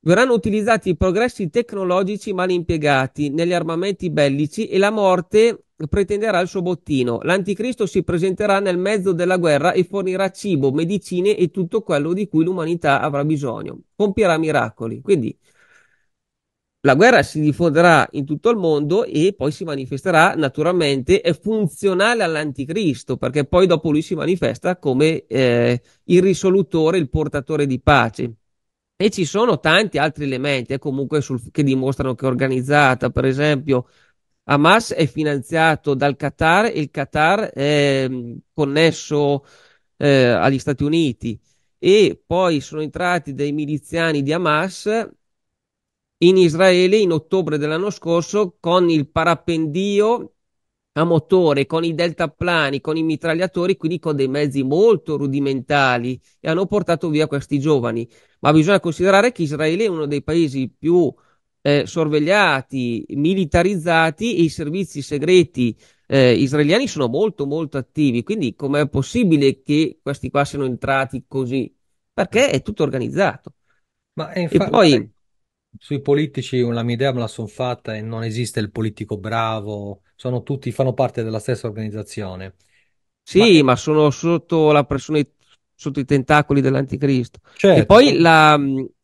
B: Verranno utilizzati i progressi tecnologici mal impiegati negli armamenti bellici e la morte pretenderà il suo bottino. L'anticristo si presenterà nel mezzo della guerra e fornirà cibo, medicine e tutto quello di cui l'umanità avrà bisogno. Compierà miracoli. Quindi la guerra si diffonderà in tutto il mondo e poi si manifesterà naturalmente, è funzionale all'anticristo, perché poi dopo lui si manifesta come eh, il risolutore, il portatore di pace. E ci sono tanti altri elementi eh, comunque sul, che dimostrano che è organizzata, per esempio Hamas è finanziato dal Qatar e il Qatar è mm, connesso eh, agli Stati Uniti e poi sono entrati dei miliziani di Hamas in Israele in ottobre dell'anno scorso con il parapendio a motore, con i deltaplani, con i mitragliatori, quindi con dei mezzi molto rudimentali e hanno portato via questi giovani. Ma bisogna considerare che Israele è uno dei paesi più eh, sorvegliati, militarizzati e i servizi segreti eh, israeliani sono molto molto attivi. Quindi com'è possibile che questi qua siano entrati così? Perché è tutto
A: organizzato. Ma infatti, poi... sui politici la mia idea me la sono fatta e non esiste il politico bravo, sono tutti, fanno parte della stessa organizzazione. Sì, ma, ma sono sotto la pressione, sotto i tentacoli dell'anticristo. Certo. E poi
B: la,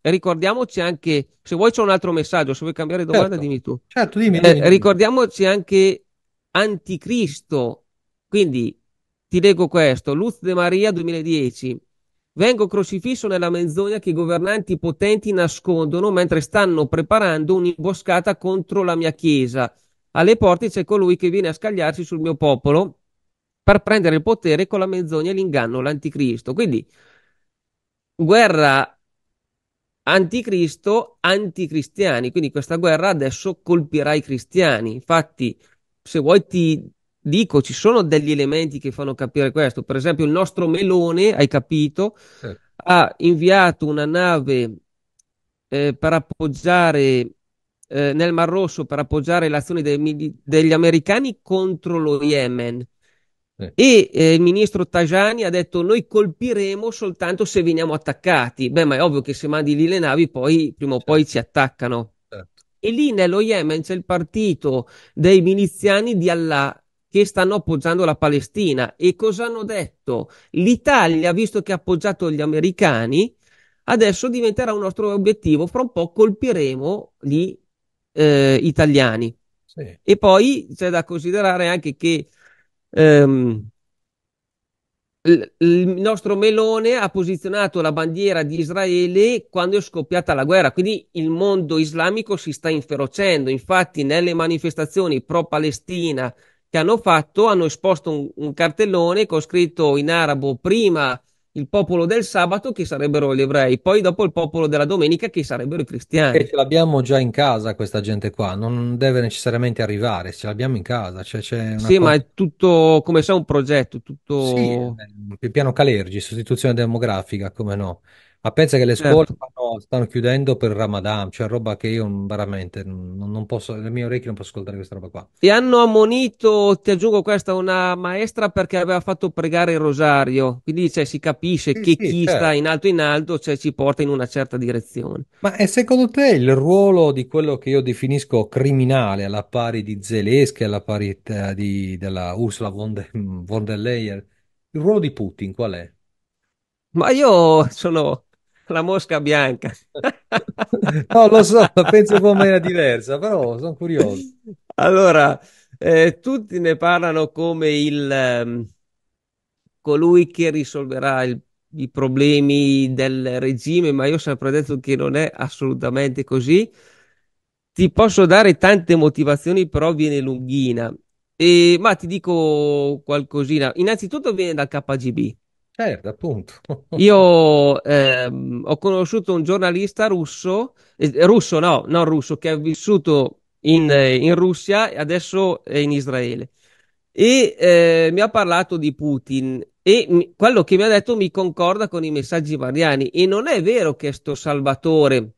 B: ricordiamoci anche, se vuoi c'è un altro messaggio, se vuoi cambiare domanda certo. dimmi tu.
A: Certo, dimmi, eh, dimmi, dimmi. Eh,
B: ricordiamoci anche Anticristo, quindi ti leggo questo, Luz de Maria 2010. Vengo crocifisso nella menzogna che i governanti potenti nascondono mentre stanno preparando un'imboscata contro la mia chiesa. Alle porte c'è colui che viene a scagliarsi sul mio popolo per prendere il potere con la menzogna e l'inganno, l'anticristo. Quindi, guerra anticristo, anticristiani, quindi questa guerra adesso colpirà i cristiani. Infatti, se vuoi ti dico, ci sono degli elementi che fanno capire questo. Per esempio, il nostro Melone, hai capito, eh. ha inviato una nave eh, per appoggiare eh, nel Mar Rosso per appoggiare le azioni dei, degli americani contro lo Yemen. E eh, il ministro Tajani ha detto noi colpiremo soltanto se veniamo attaccati. Beh, ma è ovvio che se mandi lì le navi poi prima certo. o poi ci attaccano. Certo. E lì nello Yemen c'è il partito dei miliziani di Allah che stanno appoggiando la Palestina. E cosa hanno detto? L'Italia, visto che ha appoggiato gli americani, adesso diventerà un nostro obiettivo. Fra un po' colpiremo gli eh, italiani. Sì. E poi c'è da considerare anche che Ehm, il nostro Melone ha posizionato la bandiera di Israele quando è scoppiata la guerra, quindi il mondo islamico si sta inferocendo. Infatti, nelle manifestazioni pro-Palestina che hanno fatto, hanno esposto un, un cartellone con scritto in arabo prima il popolo del sabato che sarebbero gli ebrei, poi dopo il popolo della domenica che sarebbero i cristiani. E ce
A: l'abbiamo già in casa questa gente qua, non deve necessariamente arrivare, ce l'abbiamo in casa. Cioè c'è sì, cosa... ma è tutto come se è un progetto, tutto... Sì, eh, piano Calergi, sostituzione demografica, come no. Ma pensa che le certo. scuole Certo. stanno, stanno chiudendo per Ramadan, cioè roba che io veramente non, non posso, le mie orecchie non posso ascoltare questa roba qua.
B: Ti hanno ammonito, ti aggiungo questa, una maestra perché aveva fatto pregare il rosario. Quindi cioè, si capisce che sì, chi sta certo. in alto in alto cioè, ci porta in una certa direzione.
A: Ma e secondo te il ruolo di quello che io definisco criminale alla pari di Zelensky, alla pari eh, di, della Ursula von, de- von der Leyen, il ruolo di Putin qual è? Ma io sono la mosca bianca. no, lo so, penso in maniera diversa, però sono
B: curioso. Allora, eh, tutti ne parlano come il eh, colui che risolverà il, i problemi del regime, ma io ho sempre detto che non è assolutamente così. Ti posso dare tante motivazioni, però viene lunghina. E, ma ti dico qualcosina. Innanzitutto viene dal KGB
A: Certo, appunto.
B: Io ehm, ho conosciuto un giornalista russo, eh, russo no, non russo, che ha vissuto in, eh, in Russia e adesso è in Israele. E eh, mi ha parlato di Putin e mi, quello che mi ha detto mi concorda con i messaggi mariani. E non è vero che sto Salvatore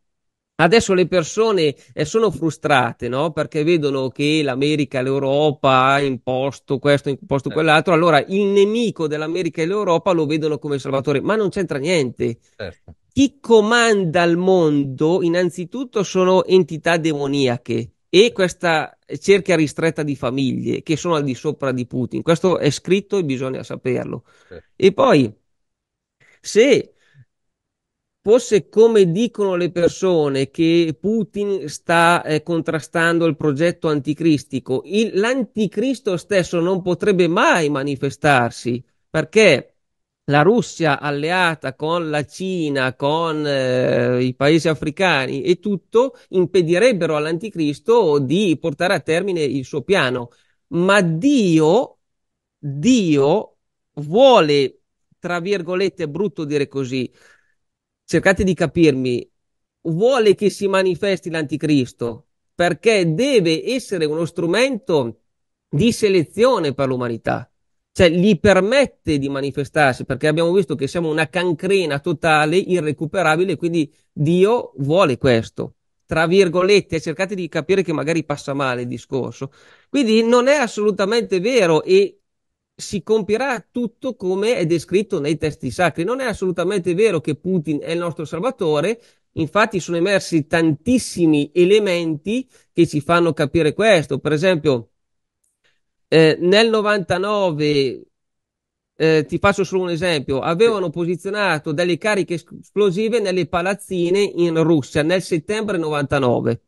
B: Adesso le persone eh, sono frustrate, no? Perché vedono che l'America e l'Europa ha imposto questo, imposto eh. quell'altro. Allora il nemico dell'America e l'Europa lo vedono come salvatore, ma non c'entra niente. Certo. Chi comanda il mondo, innanzitutto, sono entità demoniache e questa cerchia ristretta di famiglie che sono al di sopra di Putin. Questo è scritto e bisogna saperlo. Certo. E poi, se fosse come dicono le persone che Putin sta eh, contrastando il progetto anticristico, il, l'anticristo stesso non potrebbe mai manifestarsi perché la Russia alleata con la Cina, con eh, i paesi africani e tutto impedirebbero all'anticristo di portare a termine il suo piano. Ma Dio, Dio vuole, tra virgolette, brutto dire così, cercate di capirmi, vuole che si manifesti l'anticristo perché deve essere uno strumento di selezione per l'umanità, cioè gli permette di manifestarsi perché abbiamo visto che siamo una cancrena totale, irrecuperabile, quindi Dio vuole questo. Tra virgolette, cercate di capire che magari passa male il discorso. Quindi non è assolutamente vero e si compirà tutto come è descritto nei testi sacri. Non è assolutamente vero che Putin è il nostro salvatore, infatti sono emersi tantissimi elementi che ci fanno capire questo. Per esempio, eh, nel 99, eh, ti faccio solo un esempio, avevano posizionato delle cariche esplosive nelle palazzine in Russia nel settembre 99,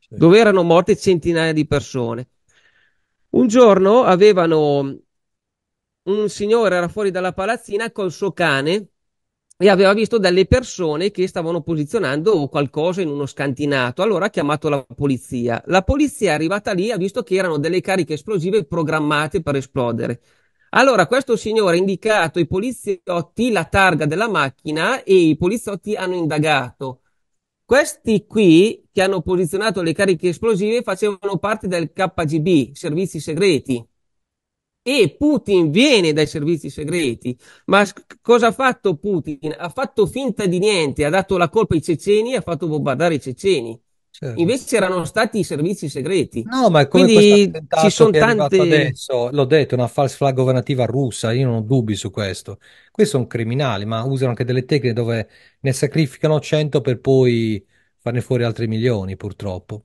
B: sì. dove erano morte centinaia di persone. Un giorno avevano un signore era fuori dalla palazzina col suo cane e aveva visto delle persone che stavano posizionando qualcosa in uno scantinato. Allora ha chiamato la polizia. La polizia è arrivata lì e ha visto che erano delle cariche esplosive programmate per esplodere. Allora questo signore ha indicato ai poliziotti la targa della macchina e i poliziotti hanno indagato. Questi qui che hanno posizionato le cariche esplosive facevano parte del KGB, servizi segreti e Putin viene dai servizi segreti. Ma cosa ha fatto Putin? Ha fatto finta di niente, ha dato la colpa ai ceceni e ha fatto bombardare i ceceni. Certo. Invece erano stati i servizi segreti. No, ma è come Quindi ci sono tante... adesso,
A: l'ho detto, una false flag governativa russa, io non ho dubbi su questo. Questi sono criminali, ma usano anche delle tecniche dove ne sacrificano 100 per poi farne fuori altri milioni, purtroppo.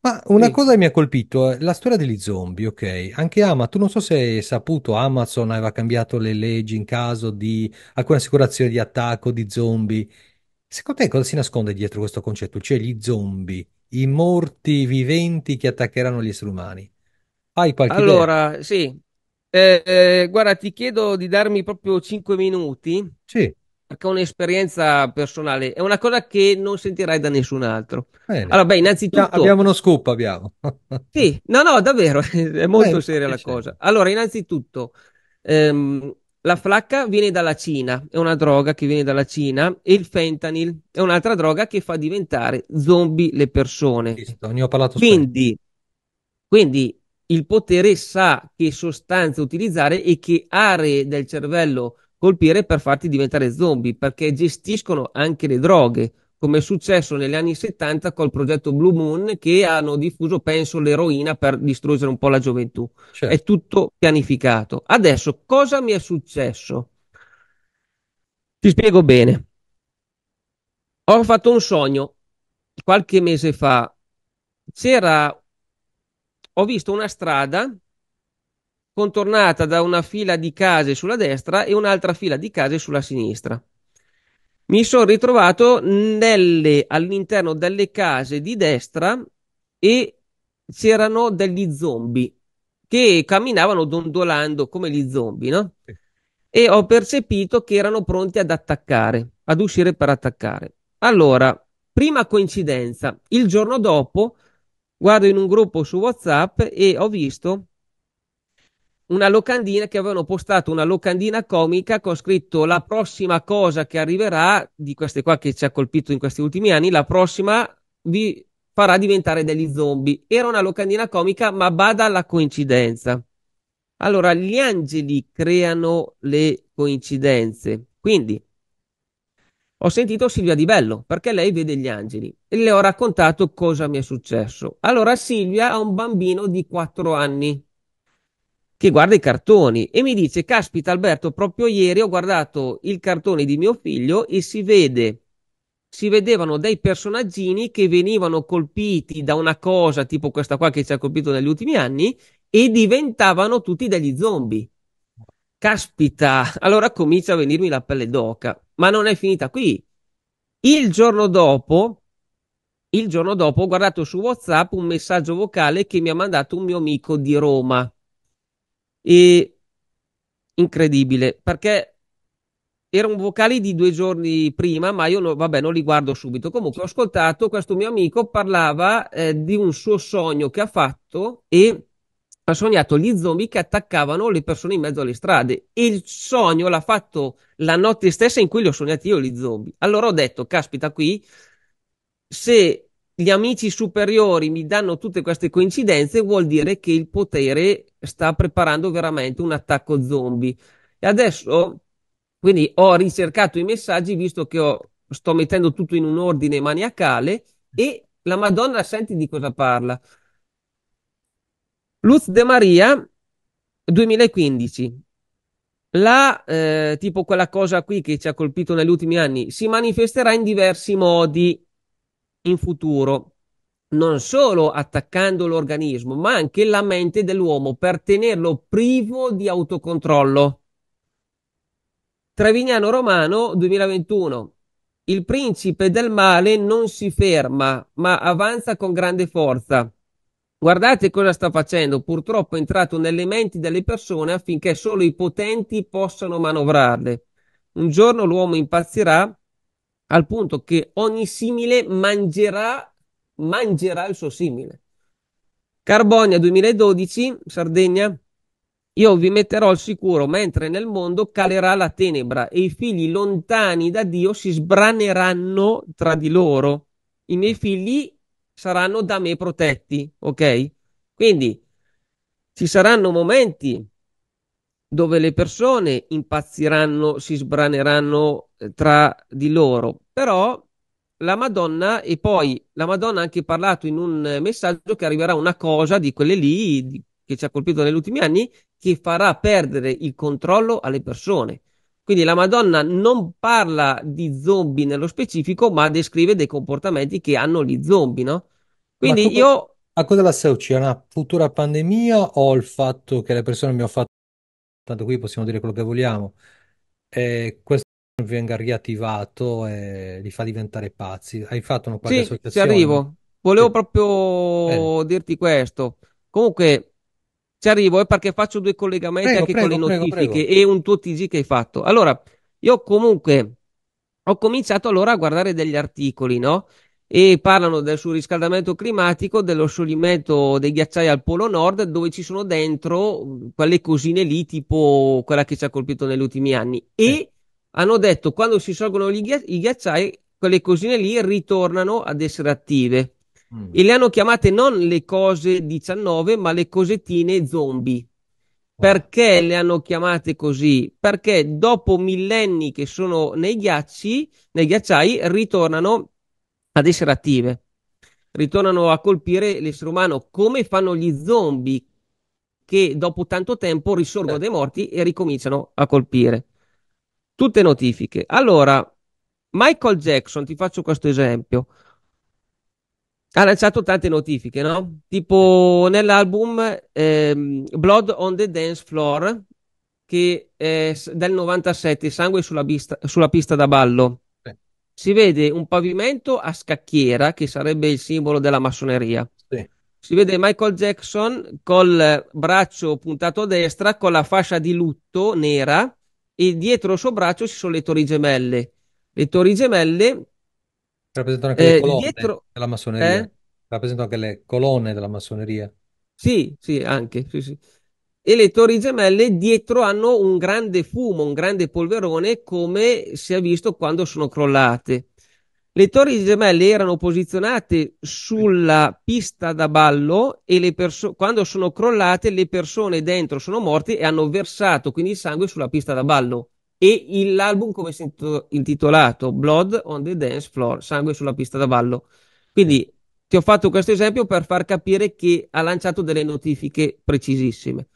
A: Ma una sì. cosa mi ha colpito eh, la storia degli zombie, ok? Anche Amazon, non so se hai saputo, Amazon aveva cambiato le leggi in caso di alcune assicurazioni di attacco di zombie. Secondo te cosa si nasconde dietro questo concetto? Cioè gli zombie, i morti viventi che attaccheranno gli esseri umani. Hai qualche allora,
B: sì. Eh, eh, guarda, ti chiedo di darmi proprio 5 minuti. Sì che ho un'esperienza personale, è una cosa che non sentirai da nessun altro. Bene. Allora, beh, innanzitutto... No, abbiamo uno
A: scoop, abbiamo.
B: sì, no, no, davvero, è molto beh, seria la cosa. Allora, innanzitutto, ehm, la flacca viene dalla Cina, è una droga che viene dalla Cina, e il fentanyl è un'altra droga che fa diventare zombie le persone. Visto, ne ho parlato quindi, quindi il potere sa che sostanze utilizzare e che aree del cervello colpire per farti diventare zombie, perché gestiscono anche le droghe, come è successo negli anni 70 col progetto Blue Moon, che hanno diffuso, penso, l'eroina per distruggere un po' la gioventù. Certo. È tutto pianificato. Adesso, cosa mi è successo? Ti spiego bene. Ho fatto un sogno qualche mese fa. C'era, ho visto una strada contornata da una fila di case sulla destra e un'altra fila di case sulla sinistra. Mi sono ritrovato nelle, all'interno delle case di destra e c'erano degli zombie che camminavano dondolando come gli zombie, no? E ho percepito che erano pronti ad attaccare, ad uscire per attaccare. Allora, prima coincidenza, il giorno dopo guardo in un gruppo su WhatsApp e ho visto una locandina che avevano postato una locandina comica con scritto la prossima cosa che arriverà di queste qua che ci ha colpito in questi ultimi anni, la prossima vi farà diventare degli zombie. Era una locandina comica, ma bada alla coincidenza. Allora, gli angeli creano le coincidenze. Quindi ho sentito Silvia Di Bello perché lei vede gli angeli e le ho raccontato cosa mi è successo. Allora, Silvia ha un bambino di 4 anni che guarda i cartoni e mi dice, caspita Alberto, proprio ieri ho guardato il cartone di mio figlio e si vede si vedevano dei personaggini che venivano colpiti da una cosa tipo questa qua che ci ha colpito negli ultimi anni e diventavano tutti degli zombie. Caspita, allora comincia a venirmi la pelle d'oca, ma non è finita qui. Il giorno dopo, il giorno dopo ho guardato su WhatsApp un messaggio vocale che mi ha mandato un mio amico di Roma e incredibile perché erano vocali di due giorni prima, ma io no, vabbè, non li guardo subito. Comunque ho ascoltato questo mio amico parlava eh, di un suo sogno che ha fatto e ha sognato gli zombie che attaccavano le persone in mezzo alle strade. E il sogno l'ha fatto la notte stessa in cui li ho sognati io gli zombie. Allora ho detto, caspita qui, se gli amici superiori mi danno tutte queste coincidenze, vuol dire che il potere sta preparando veramente un attacco zombie. E adesso, quindi ho ricercato i messaggi, visto che ho, sto mettendo tutto in un ordine maniacale, e la Madonna senti di cosa parla. Luz de Maria 2015. La, eh, tipo quella cosa qui che ci ha colpito negli ultimi anni, si manifesterà in diversi modi in futuro non solo attaccando l'organismo, ma anche la mente dell'uomo per tenerlo privo di autocontrollo. Trevignano Romano 2021. Il principe del male non si ferma, ma avanza con grande forza. Guardate cosa sta facendo, purtroppo è entrato nelle menti delle persone affinché solo i potenti possano manovrarle. Un giorno l'uomo impazzirà al punto che ogni simile mangerà, mangerà il suo simile. Carbonia 2012, Sardegna. Io vi metterò al sicuro mentre nel mondo calerà la tenebra e i figli lontani da Dio si sbraneranno tra di loro. I miei figli saranno da me protetti, ok? Quindi ci saranno momenti dove le persone impazziranno, si sbraneranno eh, tra di loro, però la Madonna e poi la Madonna ha anche parlato in un eh, messaggio che arriverà una cosa di quelle lì di, che ci ha colpito negli ultimi anni che farà perdere il controllo alle persone. Quindi la Madonna non parla di zombie nello specifico, ma descrive dei comportamenti che hanno gli zombie, no?
A: Quindi io... A cosa la associ? A una futura pandemia o il fatto che le persone mi hanno fatto tanto qui possiamo dire quello che vogliamo, e questo venga riattivato e li fa diventare pazzi. Hai fatto una qualche sì, associazione? Ci arrivo, volevo sì. proprio eh. dirti questo.
B: Comunque ci arrivo, è eh, perché faccio due collegamenti prego, anche prego, con le prego, notifiche e un tuo TG che hai fatto. Allora, io comunque ho cominciato allora a guardare degli articoli, no? e parlano del surriscaldamento climatico, dello scioglimento dei ghiacciai al Polo Nord, dove ci sono dentro quelle cosine lì, tipo quella che ci ha colpito negli ultimi anni. E eh. hanno detto quando si sciolgono ghi- i ghiacciai, quelle cosine lì ritornano ad essere attive. Mm. E le hanno chiamate non le cose 19, ma le cosettine zombie. Perché le hanno chiamate così? Perché dopo millenni che sono nei ghiacci, nei ghiacciai, ritornano ad essere attive. Ritornano a colpire l'essere umano come fanno gli zombie che dopo tanto tempo risorgono dai morti e ricominciano a colpire. Tutte notifiche. Allora, Michael Jackson, ti faccio questo esempio, ha lanciato tante notifiche, no? Tipo nell'album ehm, Blood on the Dance Floor, che è del 97, Sangue sulla, bista, sulla pista da ballo si vede un pavimento a scacchiera che sarebbe il simbolo della massoneria. Sì. Si vede Michael Jackson col braccio puntato a destra con la fascia di lutto nera e dietro il suo braccio ci sono le torri gemelle. Le torri gemelle rappresentano anche eh, le colonne dietro... della
A: massoneria. Eh?
B: Rappresentano anche le colonne della massoneria. Sì, sì, anche. Sì, sì e le torri gemelle dietro hanno un grande fumo, un grande polverone come si è visto quando sono crollate. Le torri gemelle erano posizionate sulla pista da ballo e perso- quando sono crollate le persone dentro sono morte e hanno versato quindi il sangue sulla pista da ballo. E l'album come si è intitolato? Blood on the Dance Floor, sangue sulla pista da ballo. Quindi ti ho fatto questo esempio per far capire che ha lanciato delle notifiche precisissime.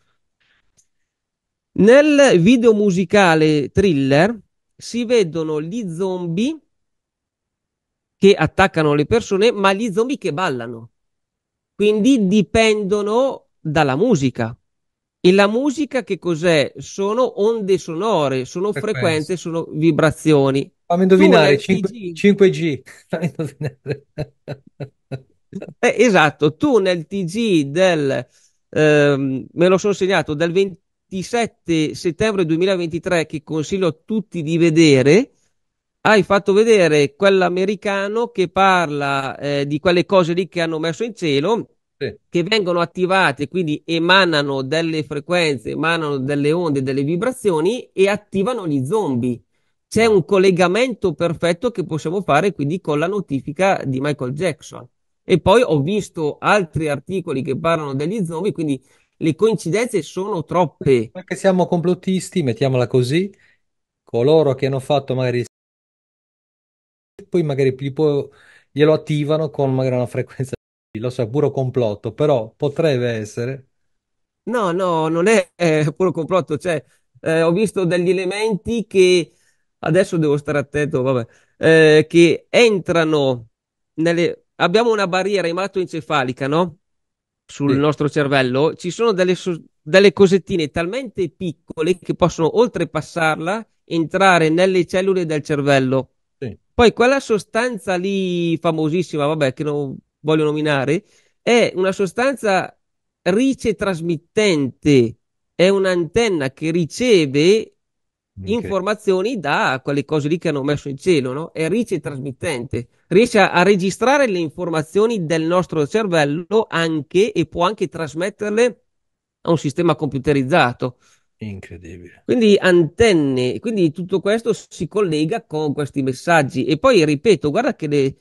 B: Nel video musicale thriller si vedono gli zombie che attaccano le persone, ma gli zombie che ballano. Quindi dipendono dalla musica. E la musica che cos'è? Sono onde sonore, sono frequenze, frequenze sono vibrazioni. Fammi indovinare, 5,
A: 5G. Fammi indovinare.
B: eh, esatto, tu nel TG del, ehm, me lo sono segnato, del 20 27 settembre 2023 che consiglio a tutti di vedere. Hai fatto vedere quell'americano che parla eh, di quelle cose lì che hanno messo in cielo che vengono attivate, quindi emanano delle frequenze, emanano delle onde, delle vibrazioni e attivano gli zombie. C'è un collegamento perfetto che possiamo fare quindi con la notifica di Michael Jackson. E poi ho visto altri articoli che parlano
A: degli zombie, quindi le coincidenze sono troppe. Perché siamo complottisti, mettiamola così, coloro che hanno fatto magari poi magari poi glielo attivano con magari una frequenza, lo so, puro complotto, però potrebbe essere. No, no,
B: non è, eh, puro complotto, cioè eh, ho visto degli elementi che adesso devo stare attento, vabbè, eh, che entrano nelle... Abbiamo una barriera ematoencefalica, no? sul sì. nostro cervello, ci sono delle, delle cosettine talmente piccole che possono oltrepassarla, entrare nelle cellule del cervello. Sì. Poi quella sostanza lì famosissima, vabbè, che non voglio nominare, è una sostanza ricetrasmittente, è un'antenna che riceve okay. informazioni da quelle cose lì che hanno messo in cielo, no? È ricetrasmittente, e trasmittente, riesce a registrare le informazioni del nostro cervello anche e può anche trasmetterle a un sistema computerizzato.
A: Incredibile.
B: Quindi antenne, quindi tutto questo si collega con questi messaggi. E poi ripeto, guarda che le,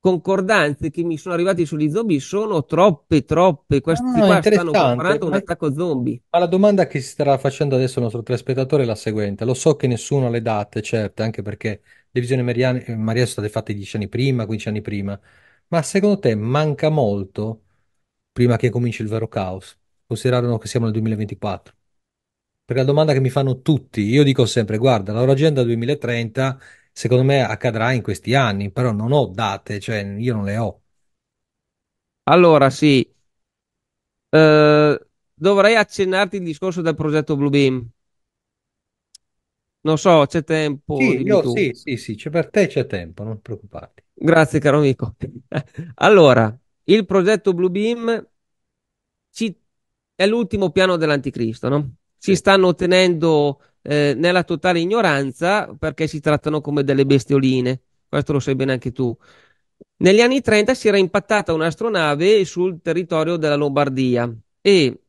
B: concordanze che mi sono arrivati sugli zombie sono troppe, troppe. Questi ah, qua stanno preparando un
A: attacco zombie. Ma la domanda che si starà facendo adesso il nostro telespettatore è la seguente: lo so che nessuno ha le date, certe, anche perché le visioni mariane, eh, Maria sono state fatte 10 anni prima, 15 anni prima. Ma secondo te manca molto prima che cominci il vero caos? Considerando che siamo nel 2024. Perché la domanda che mi fanno tutti, io dico sempre: guarda, la loro agenda 2030 secondo me accadrà in questi anni, però non ho date, cioè io non le ho. Allora, sì,
B: eh, dovrei accennarti il discorso del progetto Bluebeam. Non so, c'è tempo. Sì, io, tu. sì,
A: sì, sì, c'è per te c'è tempo, non preoccuparti.
B: Grazie, caro amico. allora, il progetto Bluebeam ci... è l'ultimo piano dell'anticristo, no? Si stanno ottenendo eh, nella totale ignoranza perché si trattano come delle bestioline. Questo lo sai bene anche tu. Negli anni 30 si era impattata un'astronave sul territorio della Lombardia e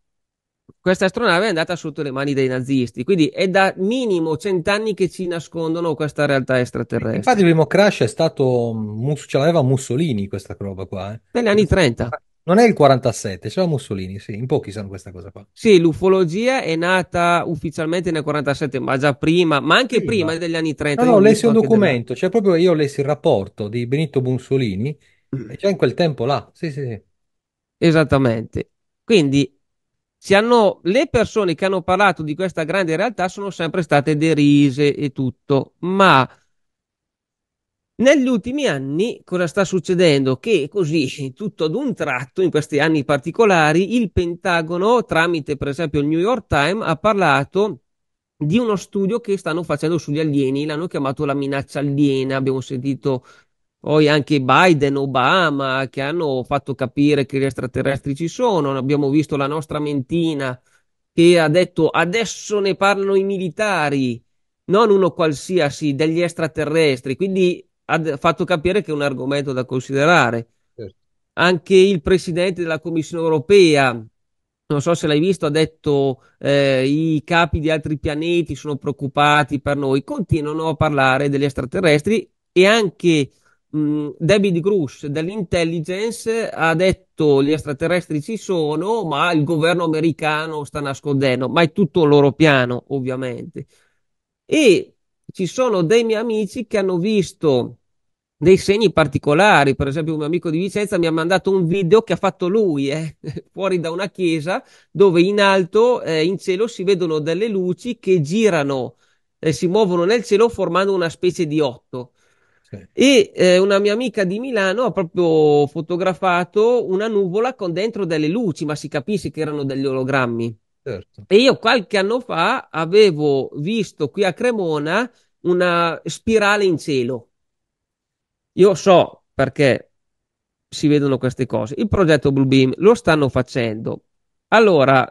B: questa astronave è andata sotto le mani dei nazisti, quindi è da minimo cent'anni che ci nascondono questa realtà extraterrestre. Infatti il
A: primo crash è stato, mm, ce l'aveva Mussolini questa roba qua. Eh. Negli anni 30. Non è il 47, c'era Mussolini, sì, in pochi sanno questa cosa qua.
B: Sì, l'ufologia è nata ufficialmente nel 47, ma già prima, ma anche prima, prima degli anni 30. No, no, lessi un documento,
A: del... cioè proprio io lessi il rapporto di Benito Mussolini, mm. già in quel tempo là, sì, sì, sì. Esattamente.
B: Quindi hanno, le persone che hanno parlato di questa grande realtà sono sempre state derise e tutto, ma negli ultimi anni cosa sta succedendo? Che così, tutto ad un tratto, in questi anni particolari, il Pentagono, tramite per esempio il New York Times, ha parlato di uno studio che stanno facendo sugli alieni, l'hanno chiamato la minaccia aliena, abbiamo sentito poi anche Biden, Obama, che hanno fatto capire che gli extraterrestri ci sono, abbiamo visto la nostra mentina che ha detto adesso ne parlano i militari, non uno qualsiasi, degli extraterrestri, quindi ha fatto capire che è un argomento da considerare. Certo. Anche il presidente della Commissione europea, non so se l'hai visto, ha detto eh, i capi di altri pianeti sono preoccupati per noi, continuano a parlare degli extraterrestri e anche mh, mm, Debbie di dell'intelligence ha detto gli extraterrestri ci sono, ma il governo americano sta nascondendo, ma è tutto loro piano, ovviamente. E ci sono dei miei amici che hanno visto dei segni particolari. Per esempio, un mio amico di Vicenza mi ha mandato un video che ha fatto lui, eh, fuori da una chiesa, dove in alto, eh, in cielo, si vedono delle luci che girano e eh, si muovono nel cielo formando una specie di otto. Sì. E eh, una mia amica di Milano ha proprio fotografato una nuvola con dentro delle luci, ma si capisce che erano degli ologrammi. Certo. E io qualche anno fa avevo visto qui a Cremona una spirale in cielo io so perché si vedono queste cose. Il progetto Blue Beam lo stanno facendo. Allora,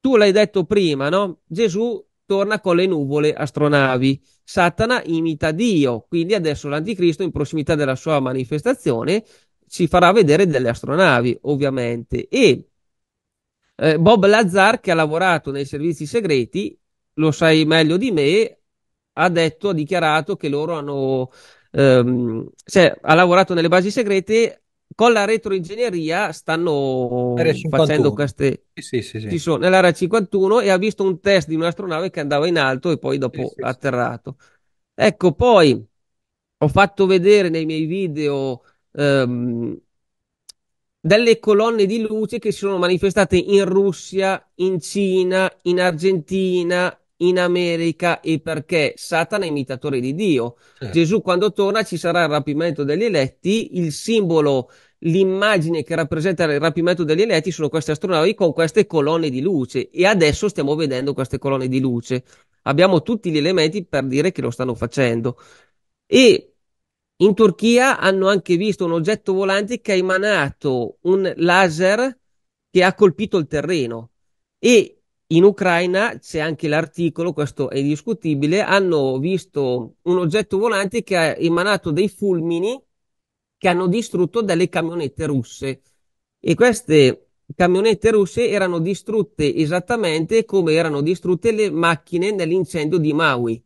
B: tu l'hai detto prima, no? Gesù torna con le nuvole astronavi. Satana imita Dio, quindi adesso l'anticristo in prossimità della sua manifestazione ci farà vedere delle astronavi, ovviamente. E eh, Bob Lazar, che ha lavorato nei servizi segreti, lo sai meglio di me, ha detto, ha dichiarato che loro hanno ehm, cioè, ha lavorato nelle basi segrete. Con la retroingegneria stanno facendo queste.
A: Sì, sì, sì, Ci sono
B: nell'area 51 e ha visto un test di un'astronave che andava in alto e poi dopo sì, atterrato. Ecco, poi ho fatto vedere nei miei video ehm, delle colonne di luce che si sono manifestate in Russia, in Cina, in Argentina, in America e perché Satana è imitatore di Dio. Certo. Gesù quando torna ci sarà il rapimento degli eletti, il simbolo, l'immagine che rappresenta il rapimento degli eletti sono queste astronavi con queste colonne di luce e adesso stiamo vedendo queste colonne di luce. Abbiamo tutti gli elementi per dire che lo stanno facendo. E in Turchia hanno anche visto un oggetto volante che ha emanato un laser che ha colpito il terreno e in Ucraina c'è anche l'articolo, questo è discutibile, hanno visto un oggetto volante che ha emanato dei fulmini che hanno distrutto delle camionette russe e queste camionette russe erano distrutte esattamente come erano distrutte le macchine nell'incendio di Maui,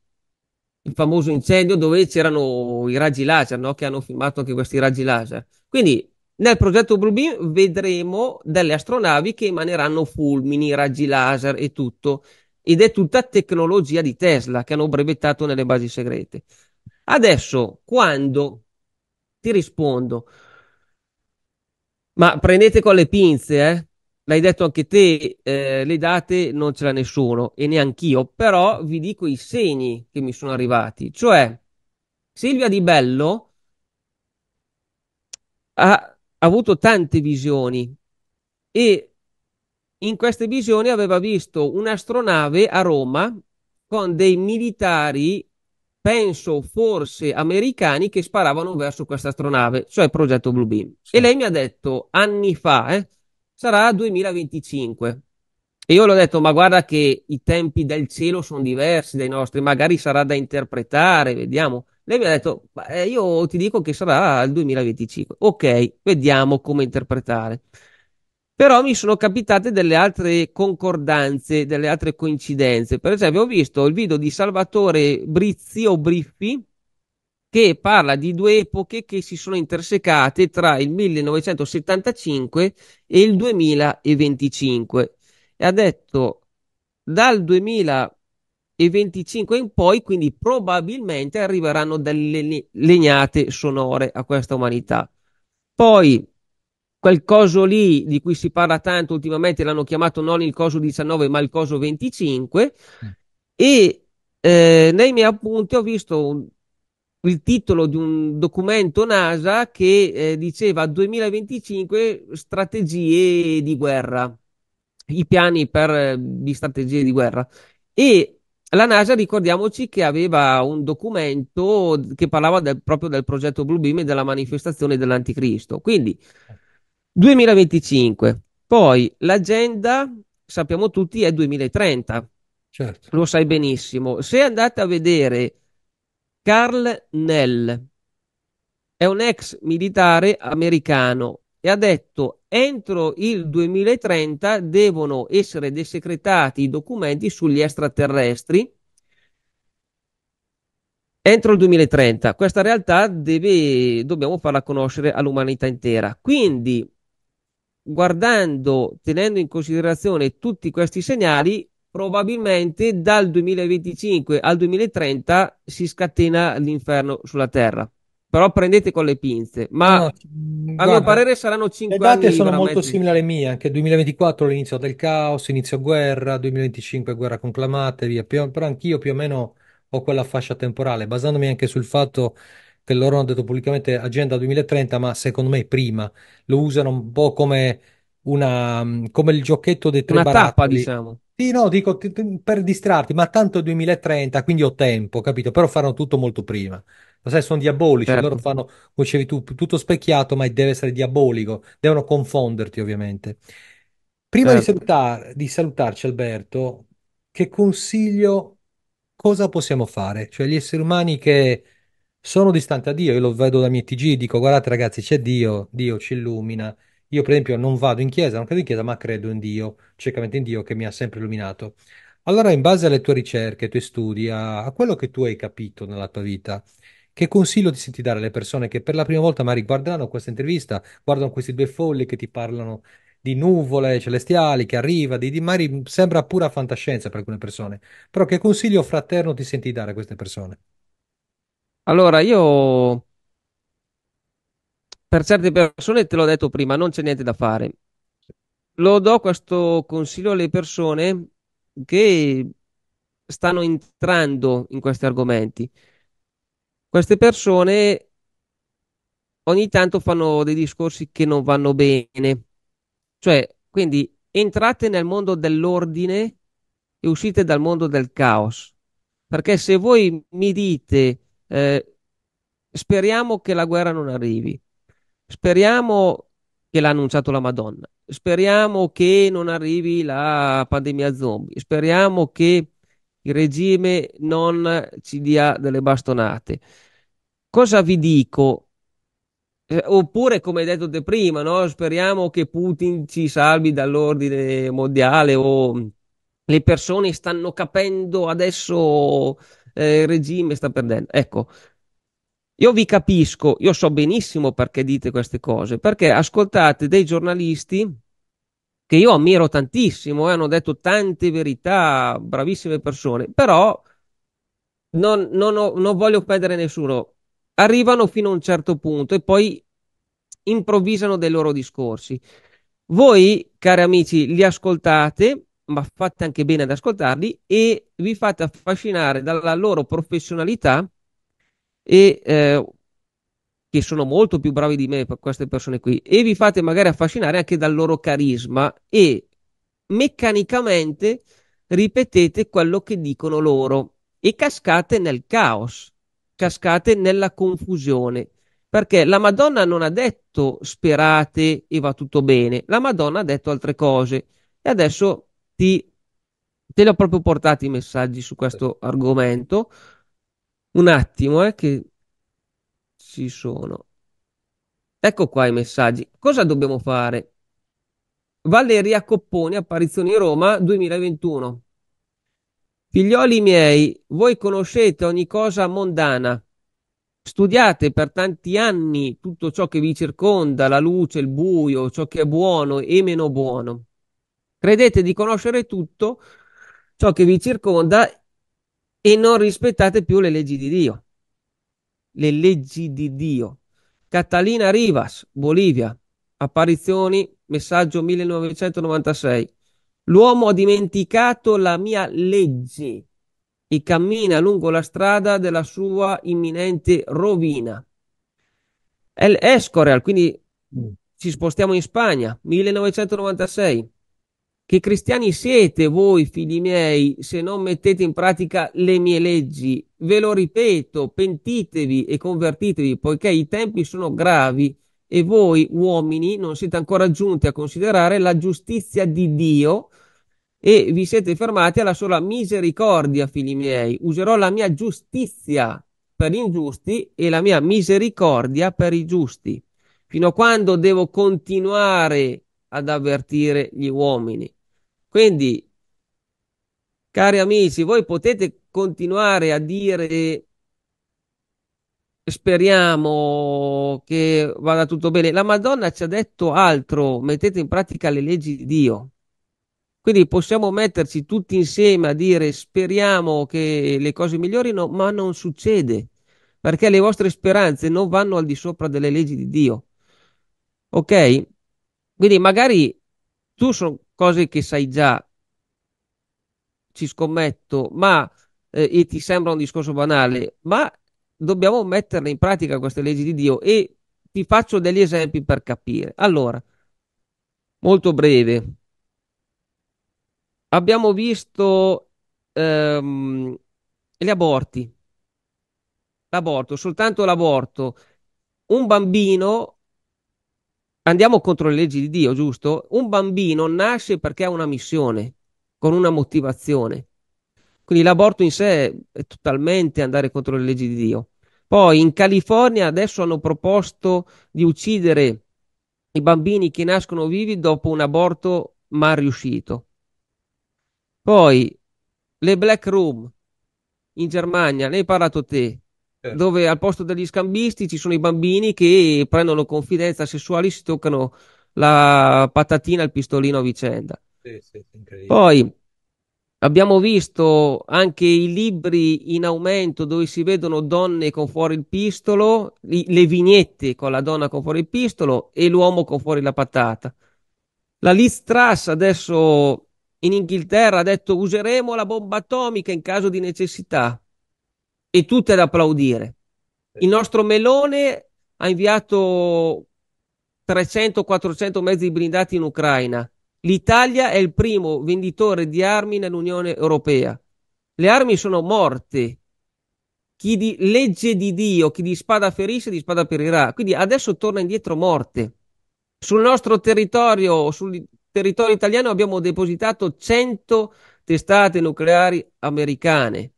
B: il famoso incendio dove c'erano i raggi laser, no? che hanno filmato anche questi raggi laser. Quindi nel progetto Blue Beam vedremo delle astronavi che emaneranno fulmini, raggi laser e tutto. Ed è tutta tecnologia di Tesla che hanno brevettato nelle basi segrete. Adesso, quando ti rispondo, ma prendete con le pinze, eh? L'hai detto anche te, eh, le date non ce l'ha nessuno e neanch'io, però vi dico i segni che mi sono arrivati. Cioè, Silvia Di Bello ha avuto tante visioni e in queste visioni aveva visto un'astronave a Roma con dei militari, penso forse americani, che sparavano verso questa astronave, cioè progetto Blue Beam. Sì. E lei mi ha detto anni fa, eh, sarà 2025. E io le ho detto, ma guarda che i tempi del cielo sono diversi dai nostri, magari sarà da interpretare, vediamo. Lei mi ha detto, beh, io ti dico che sarà il 2025. Ok, vediamo come interpretare. Però mi sono capitate delle altre concordanze, delle altre coincidenze. Per esempio, ho visto il video di Salvatore Brizzi o Briffi che parla di due epoche che si sono intersecate tra il 1975 e il 2025. E ha detto dal 2000 e 25 in poi, quindi probabilmente arriveranno delle legnate sonore a questa umanità. Poi quel coso lì di cui si parla tanto ultimamente l'hanno chiamato non il coso 19 ma il coso 25 mm. e eh, nei miei appunti ho visto un, il titolo di un documento NASA che eh, diceva 2025 strategie di guerra, i piani per, eh, di strategie di guerra e la NASA, ricordiamoci che aveva un documento che parlava del, proprio del progetto Blue Beam e della manifestazione dell'anticristo. Quindi 2025. Poi l'agenda, sappiamo tutti, è 2030. Certo. Lo sai benissimo. Se andate a vedere Carl Nell, è un ex militare americano e ha detto entro il 2030 devono essere desecretati i documenti sugli extraterrestri entro il 2030. Questa realtà deve, dobbiamo farla conoscere all'umanità intera. Quindi, guardando, tenendo in considerazione tutti questi segnali, probabilmente dal 2025 al 2030 si scatena l'inferno sulla Terra però prendete con le pinze.
A: Ma no, a guarda, mio parere saranno 5 anni. Le date anni sono molto simili alle mie, anche 2024 l'inizio del caos, inizio guerra, 2025 guerra conclamata e via. Più, però anch'io più o meno ho quella fascia temporale, basandomi anche sul fatto che loro hanno detto pubblicamente agenda 2030, ma secondo me prima lo usano un po' come, una, come il giochetto dei tre una barattoli. tappa, diciamo. Sì, no, dico t- t- per distrarti, ma tanto è 2030, quindi ho tempo, capito? Però faranno tutto molto prima. Lo sai, sono diabolici, Certo. fanno, come dicevi tu, tutto specchiato, ma deve essere diabolico, devono confonderti ovviamente. Prima di Certo. salutar- di salutarci, Alberto, che consiglio, cosa possiamo fare? Cioè, gli esseri umani che sono distanti da Dio, io lo vedo da miei TG, dico, guardate ragazzi, c'è Dio, Dio ci illumina. Io, per esempio, non vado in chiesa, non credo in chiesa, ma credo in Dio, ciecamente in Dio che mi ha sempre illuminato. Allora, in base alle tue ricerche, ai tuoi studi, a, a quello che tu hai capito nella tua vita, che consiglio ti senti dare alle persone che per la prima volta magari guarderanno questa intervista, guardano questi due folli che ti parlano di nuvole celestiali che arriva, di, di magari sembra pura fantascienza per alcune persone, però che consiglio fraterno ti senti dare a queste persone?
B: Allora, io per certe persone, te l'ho detto prima, non c'è niente da fare. Lo do questo consiglio alle persone che stanno entrando in questi argomenti. Queste persone ogni tanto fanno dei discorsi che non vanno bene. Cioè, quindi entrate nel mondo dell'ordine e uscite dal mondo del caos. Perché se voi mi dite eh, speriamo che la guerra non arrivi, speriamo che l'ha annunciato la Madonna, speriamo che non arrivi la pandemia zombie, speriamo che il regime non ci dia delle bastonate. Cosa vi dico? Eh, oppure, come detto te prima, no? speriamo che Putin ci salvi dall'ordine mondiale o le persone stanno capendo adesso eh, il regime sta perdendo. Ecco, io vi capisco, io so benissimo perché dite queste cose, perché ascoltate dei giornalisti che io ammiro tantissimo, eh, hanno detto tante verità, bravissime persone, però non, non, ho, non voglio offendere nessuno. Arrivano fino a un certo punto e poi improvvisano dei loro discorsi. Voi, cari amici, li ascoltate, ma fate anche bene ad ascoltarli e vi fate affascinare dalla loro professionalità e eh, che sono molto più bravi di me per queste persone qui e vi fate magari affascinare anche dal loro carisma e meccanicamente ripetete quello che dicono loro e cascate nel caos, cascate nella confusione. Perché la Madonna non ha detto sperate e va tutto bene, la Madonna ha detto altre cose e adesso ti, te le ho proprio portati i messaggi su questo argomento. Un attimo, eh, che ci sono. Ecco qua i messaggi. Cosa dobbiamo fare? Valeria Copponi, apparizioni Roma 2021. Figlioli miei, voi conoscete ogni cosa mondana. Studiate per tanti anni tutto ciò che vi circonda, la luce, il buio, ciò che è buono e meno buono. Credete di conoscere tutto ciò che vi circonda e non rispettate più le leggi di Dio le leggi di Dio. Catalina Rivas, Bolivia, apparizioni, messaggio 1996. L'uomo ha dimenticato la mia legge e cammina lungo la strada della sua imminente rovina. El Escorial, quindi mm. ci spostiamo in Spagna, 1996 che cristiani siete voi, figli miei, se non mettete in pratica le mie leggi. Ve lo ripeto, pentitevi e convertitevi, poiché i tempi sono gravi e voi, uomini, non siete ancora giunti a considerare la giustizia di Dio e vi siete fermati alla sola misericordia, figli miei. Userò la mia giustizia per gli ingiusti e la mia misericordia per i giusti. Fino a quando devo continuare ad avvertire gli uomini? Quindi, cari amici, voi potete continuare a dire speriamo che vada tutto bene. La Madonna ci ha detto altro, mettete in pratica le leggi di Dio. Quindi possiamo metterci tutti insieme a dire speriamo che le cose migliorino, ma non succede, perché le vostre speranze non vanno al di sopra delle leggi di Dio. Ok? Quindi magari tu sono cose che sai già, ci scommetto, ma eh, e ti sembra un discorso banale, ma dobbiamo metterle in pratica queste leggi di Dio e ti faccio degli esempi per capire. Allora, molto breve. Abbiamo visto ehm, gli aborti, l'aborto, soltanto l'aborto. Un bambino andiamo contro le leggi di Dio, giusto? Un bambino nasce perché ha una missione, con una motivazione. Quindi l'aborto in sé è totalmente andare contro le leggi di Dio. Poi in California adesso hanno proposto di uccidere i bambini che nascono vivi dopo un aborto mal riuscito. Poi le black room in Germania, ne hai parlato te dove al posto degli scambisti ci sono i bambini che prendono confidenza sessuale e si toccano la patatina il pistolino a vicenda. Sì, sì, Poi abbiamo visto anche i libri in aumento dove si vedono donne con fuori il pistolo, le vignette con la donna con fuori il pistolo e l'uomo con fuori la patata. La Liz Truss adesso in Inghilterra ha detto useremo la bomba atomica in caso di necessità e tutte ad applaudire. Il nostro Melone ha inviato 300-400 mezzi blindati in Ucraina. L'Italia è il primo venditore di armi nell'Unione Europea. Le armi sono morte. Chi di legge di Dio, chi di spada ferisce, di spada perirà. Quindi adesso torna indietro morte. Sul nostro territorio, sul territorio italiano, abbiamo depositato 100 testate nucleari americane.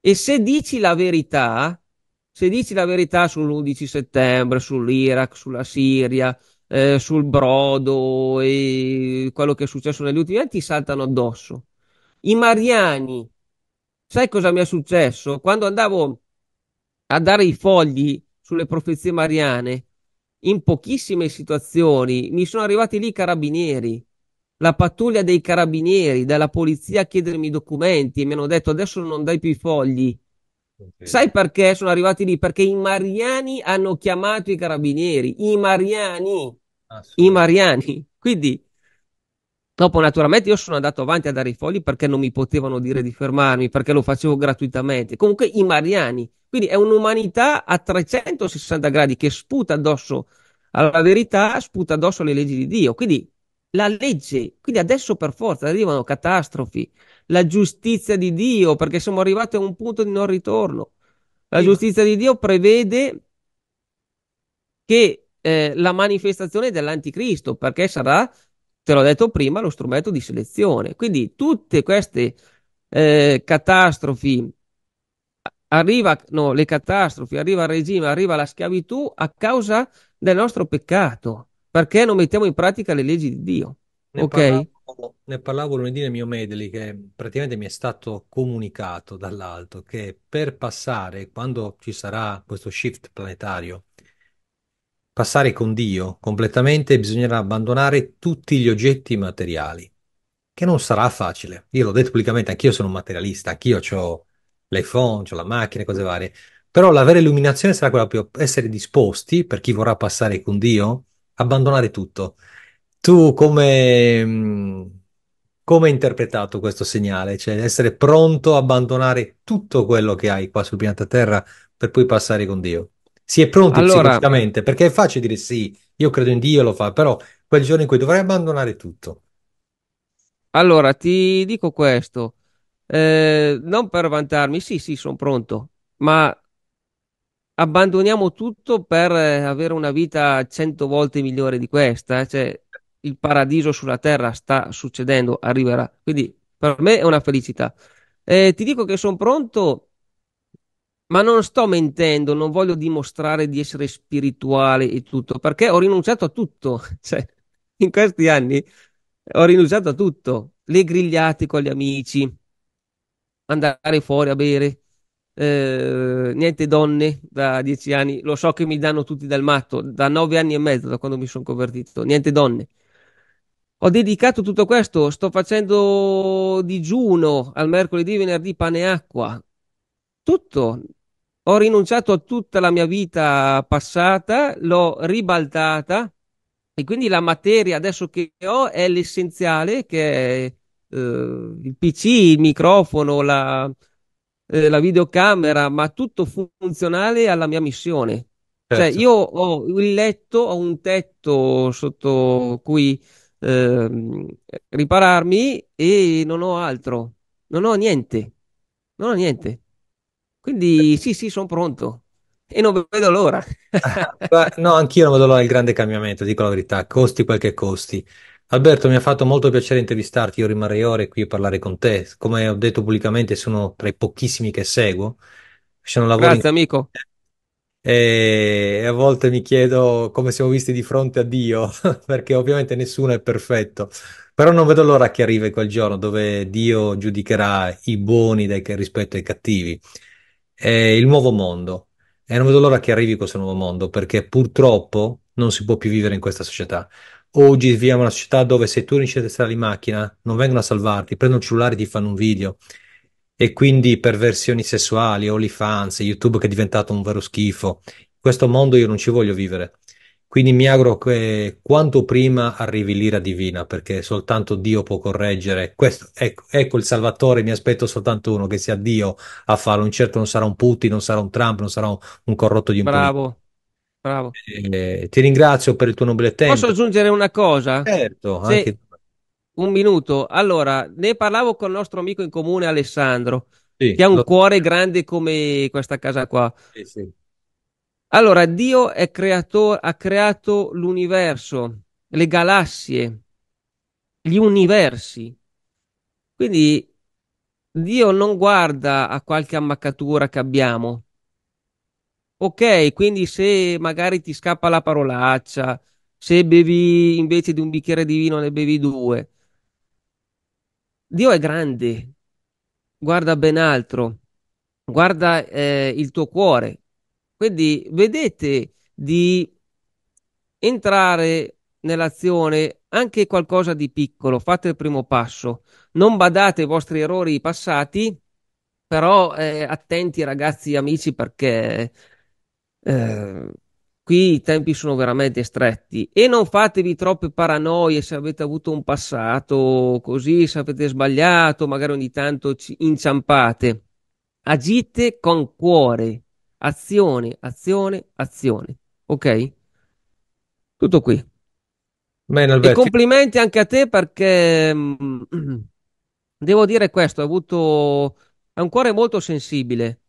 B: E se dici la verità, se dici la verità sull'11 settembre, sull'Iraq, sulla Siria, eh, sul brodo e quello che è successo negli ultimi anni, ti saltano addosso. I Mariani, sai cosa mi è successo? Quando andavo a dare i fogli sulle profezie mariane, in pochissime situazioni mi sono arrivati lì i carabinieri la pattuglia dei carabinieri, dalla polizia a chiedermi i documenti e mi hanno detto adesso non dai più i fogli. Okay. Sai perché sono arrivati lì? Perché i Mariani hanno chiamato i carabinieri, i Mariani, i Mariani. Quindi, dopo naturalmente io sono andato avanti a dare i fogli perché non mi potevano dire di fermarmi, perché lo facevo gratuitamente. Comunque i Mariani. Quindi è un'umanità a 360 gradi che sputa addosso alla verità, sputa addosso alle leggi di Dio. Quindi la legge. Quindi adesso per forza arrivano catastrofi, la giustizia di Dio, perché siamo arrivati a un punto di non ritorno. La giustizia di Dio prevede che eh, la manifestazione dell'anticristo, perché sarà, te l'ho detto prima, lo strumento di selezione. Quindi tutte queste eh, catastrofi arrivano le catastrofi, arriva il regime, arriva la schiavitù a causa del nostro peccato perché non mettiamo in pratica le leggi di Dio.
A: Ne ok? Parlavo, ne parlavo lunedì nel mio medley che praticamente mi è stato comunicato dall'alto che per passare, quando ci sarà questo shift planetario, passare con Dio completamente bisognerà abbandonare tutti gli oggetti materiali, che non sarà facile. Io l'ho detto pubblicamente, anch'io sono un materialista, anch'io ho l'iPhone, ho la macchina, cose varie. Però la vera illuminazione sarà quella più essere disposti, per chi vorrà passare con Dio, abbandonare tutto. Tu come, mm, come hai interpretato questo segnale? Cioè essere pronto a abbandonare tutto quello che hai qua sul pianeta Terra per poi passare con Dio? Si è pronti allora, psicologicamente, perché è facile dire sì, io credo in Dio, lo fa, però quel giorno in cui dovrai abbandonare tutto.
B: Allora, ti dico questo, eh, non per vantarmi, sì, sì, sono pronto, ma abbandoniamo tutto per eh, avere una vita cento volte migliore di questa, eh, cioè il paradiso sulla terra sta succedendo, arriverà. Quindi per me è una felicità. Eh, ti dico che sono pronto, ma non sto mentendo, non voglio dimostrare di essere spirituale e tutto, perché ho rinunciato a tutto, cioè in questi anni ho rinunciato a tutto, le grigliate con gli amici, andare fuori a bere, eh, niente donne da dieci anni, lo so che mi danno tutti dal matto, da nove anni e mezzo da quando mi sono convertito, niente donne. Ho dedicato tutto questo, sto facendo digiuno al mercoledì, venerdì, pane e acqua, tutto. Ho rinunciato a tutta la mia vita passata, l'ho ribaltata e quindi la materia adesso che ho è l'essenziale che è eh, il PC, il microfono, la, eh, la videocamera, ma tutto funzionale alla mia missione. Cioè, certo. Cioè, io ho il letto, ho un tetto sotto cui eh, ripararmi e non ho altro, non ho niente, non ho niente. Quindi certo. sì, sì, sono pronto e non vedo l'ora.
A: no, anch'io non vedo l'ora del grande cambiamento, dico la verità, costi quel che costi. Alberto, mi ha fatto molto piacere intervistarti, io rimarrei ore qui a parlare con te. Come ho detto pubblicamente, sono tra i pochissimi che seguo. Sono lavori Grazie, amico. Eh, e a volte mi chiedo come siamo visti di fronte a Dio, perché ovviamente nessuno è perfetto. Però non vedo l'ora che arrivi quel giorno dove Dio giudicherà i buoni dai, rispetto ai cattivi. È il nuovo mondo. E non vedo l'ora che arrivi questo nuovo mondo, perché purtroppo non si può più vivere in questa società. Oggi viviamo una società dove se tu riesci a stare in macchina non vengono a salvarti, prendono il cellulare e ti fanno un video. E quindi perversioni sessuali, OnlyFans, YouTube che è diventato un vero schifo. In questo mondo io non ci voglio vivere. Quindi mi auguro che quanto prima arrivi l'ira divina, perché soltanto Dio può correggere. Questo, ecco, ecco, il Salvatore, mi aspetto soltanto uno, che sia Dio a farlo. Un certo non sarà un Putin, non sarà un Trump, non sarà un, un corrotto di un Bravo. Politico. Bravo. Eh, ti ringrazio per il tuo nobile tempo. Posso
B: aggiungere una cosa? Certo, Se... anche... un minuto. Allora, ne parlavo con il nostro amico in comune Alessandro, sì, che ha un lo... cuore grande come questa casa qua. Sì, sì. Allora, Dio creato... ha creato l'universo, le galassie, gli universi. Quindi Dio non guarda a qualche ammaccatura che abbiamo, Ok, quindi se magari ti scappa la parolaccia, se bevi invece di un bicchiere di vino ne bevi due. Dio è grande, guarda ben altro, guarda eh, il tuo cuore. Quindi vedete di entrare nell'azione anche qualcosa di piccolo, fate il primo passo, non badate ai vostri errori passati, però eh, attenti ragazzi amici perché eh, qui i tempi sono veramente stretti e non fatevi troppe paranoie se avete avuto un passato così, se avete sbagliato, magari ogni tanto ci inciampate. Agite con cuore, azione, azione, azione. Ok? Tutto qui. Bene, Alberti. E complimenti anche a te perché mh, mm, devo dire questo, hai avuto un cuore molto sensibile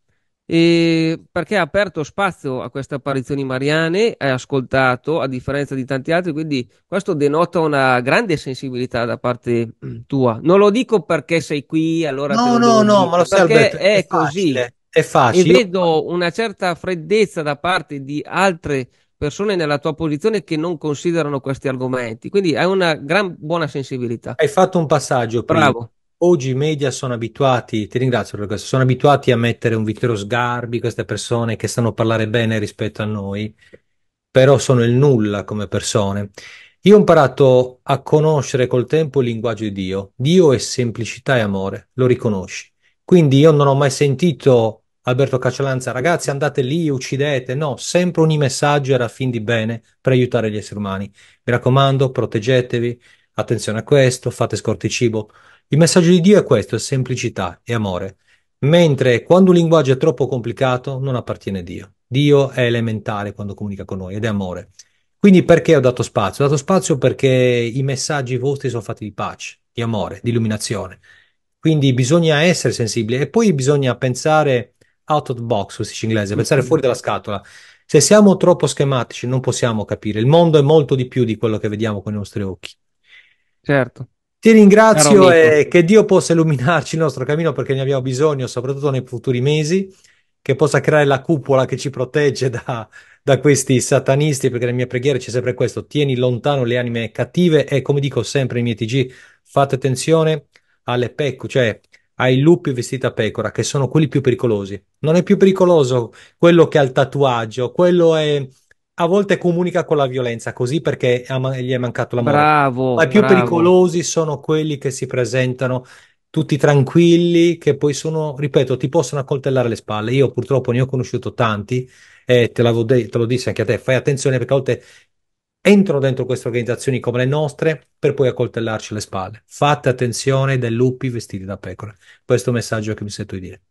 B: eh, perché ha aperto spazio a queste apparizioni mariane, è ascoltato a differenza di tanti altri, quindi questo denota una grande sensibilità da parte mm, tua. Non lo dico perché sei qui, allora No, no, no, ma lo sai Alberto, è, è così. È facile. E vedo una certa freddezza da parte di altre persone nella tua posizione che non considerano questi argomenti. Quindi hai una gran buona sensibilità.
A: Hai fatto un passaggio. Prima. Bravo oggi i media sono abituati, ti ringrazio per questo, sono abituati a mettere un Vittorio Sgarbi, queste persone che sanno parlare bene rispetto a noi, però sono il nulla come persone. Io ho imparato a conoscere col tempo il linguaggio di Dio. Dio è semplicità e amore, lo riconosci. Quindi io non ho mai sentito Alberto Caccialanza, ragazzi andate lì, uccidete. No, sempre ogni messaggio era a fin di bene per aiutare gli esseri umani. Mi raccomando, proteggetevi, attenzione a questo, fate scorti cibo il messaggio di Dio è questo, è semplicità e amore, mentre quando un linguaggio è troppo complicato non appartiene a Dio. Dio è elementare quando comunica con noi ed è amore. Quindi perché ho dato spazio? Ho dato spazio perché i messaggi vostri sono fatti di pace, di amore, di illuminazione. Quindi bisogna essere sensibili e poi bisogna pensare out of the box, si dice in inglese, pensare fuori dalla scatola. Se siamo troppo schematici non possiamo capire. Il mondo è molto di più di quello che vediamo con i nostri occhi. Certo. Ti ringrazio e che Dio possa illuminarci il nostro cammino perché ne abbiamo bisogno, soprattutto nei futuri mesi, che possa creare la cupola che ci protegge da, da questi satanisti, perché nella mia preghiera c'è sempre questo, tieni lontano le anime cattive e come dico sempre ai miei TG, fate attenzione alle pecore, cioè ai lupi vestiti a pecora, che sono quelli più pericolosi. Non è più pericoloso quello che ha il tatuaggio, quello è a volte comunica con la violenza così perché gli è mancato l'amore. Bravo. Ma i più bravo. pericolosi sono quelli che si presentano tutti tranquilli, che poi sono, ripeto, ti possono accoltellare le spalle. Io purtroppo ne ho conosciuto tanti e te, de- te lo dissi anche a te. Fai attenzione perché a volte entrano dentro queste organizzazioni come le nostre per poi accoltellarci le spalle. Fate attenzione dai lupi vestiti da pecore. Questo è il messaggio che mi sento di dire.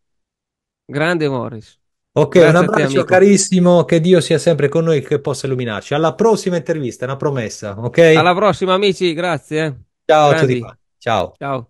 A: Grande Morris. Ok, Grazie un abbraccio te, carissimo, che Dio sia sempre con noi, e che possa illuminarci. Alla prossima intervista, una promessa, ok? Alla
B: prossima amici, grazie. Eh. Ciao, ciao. Ciao.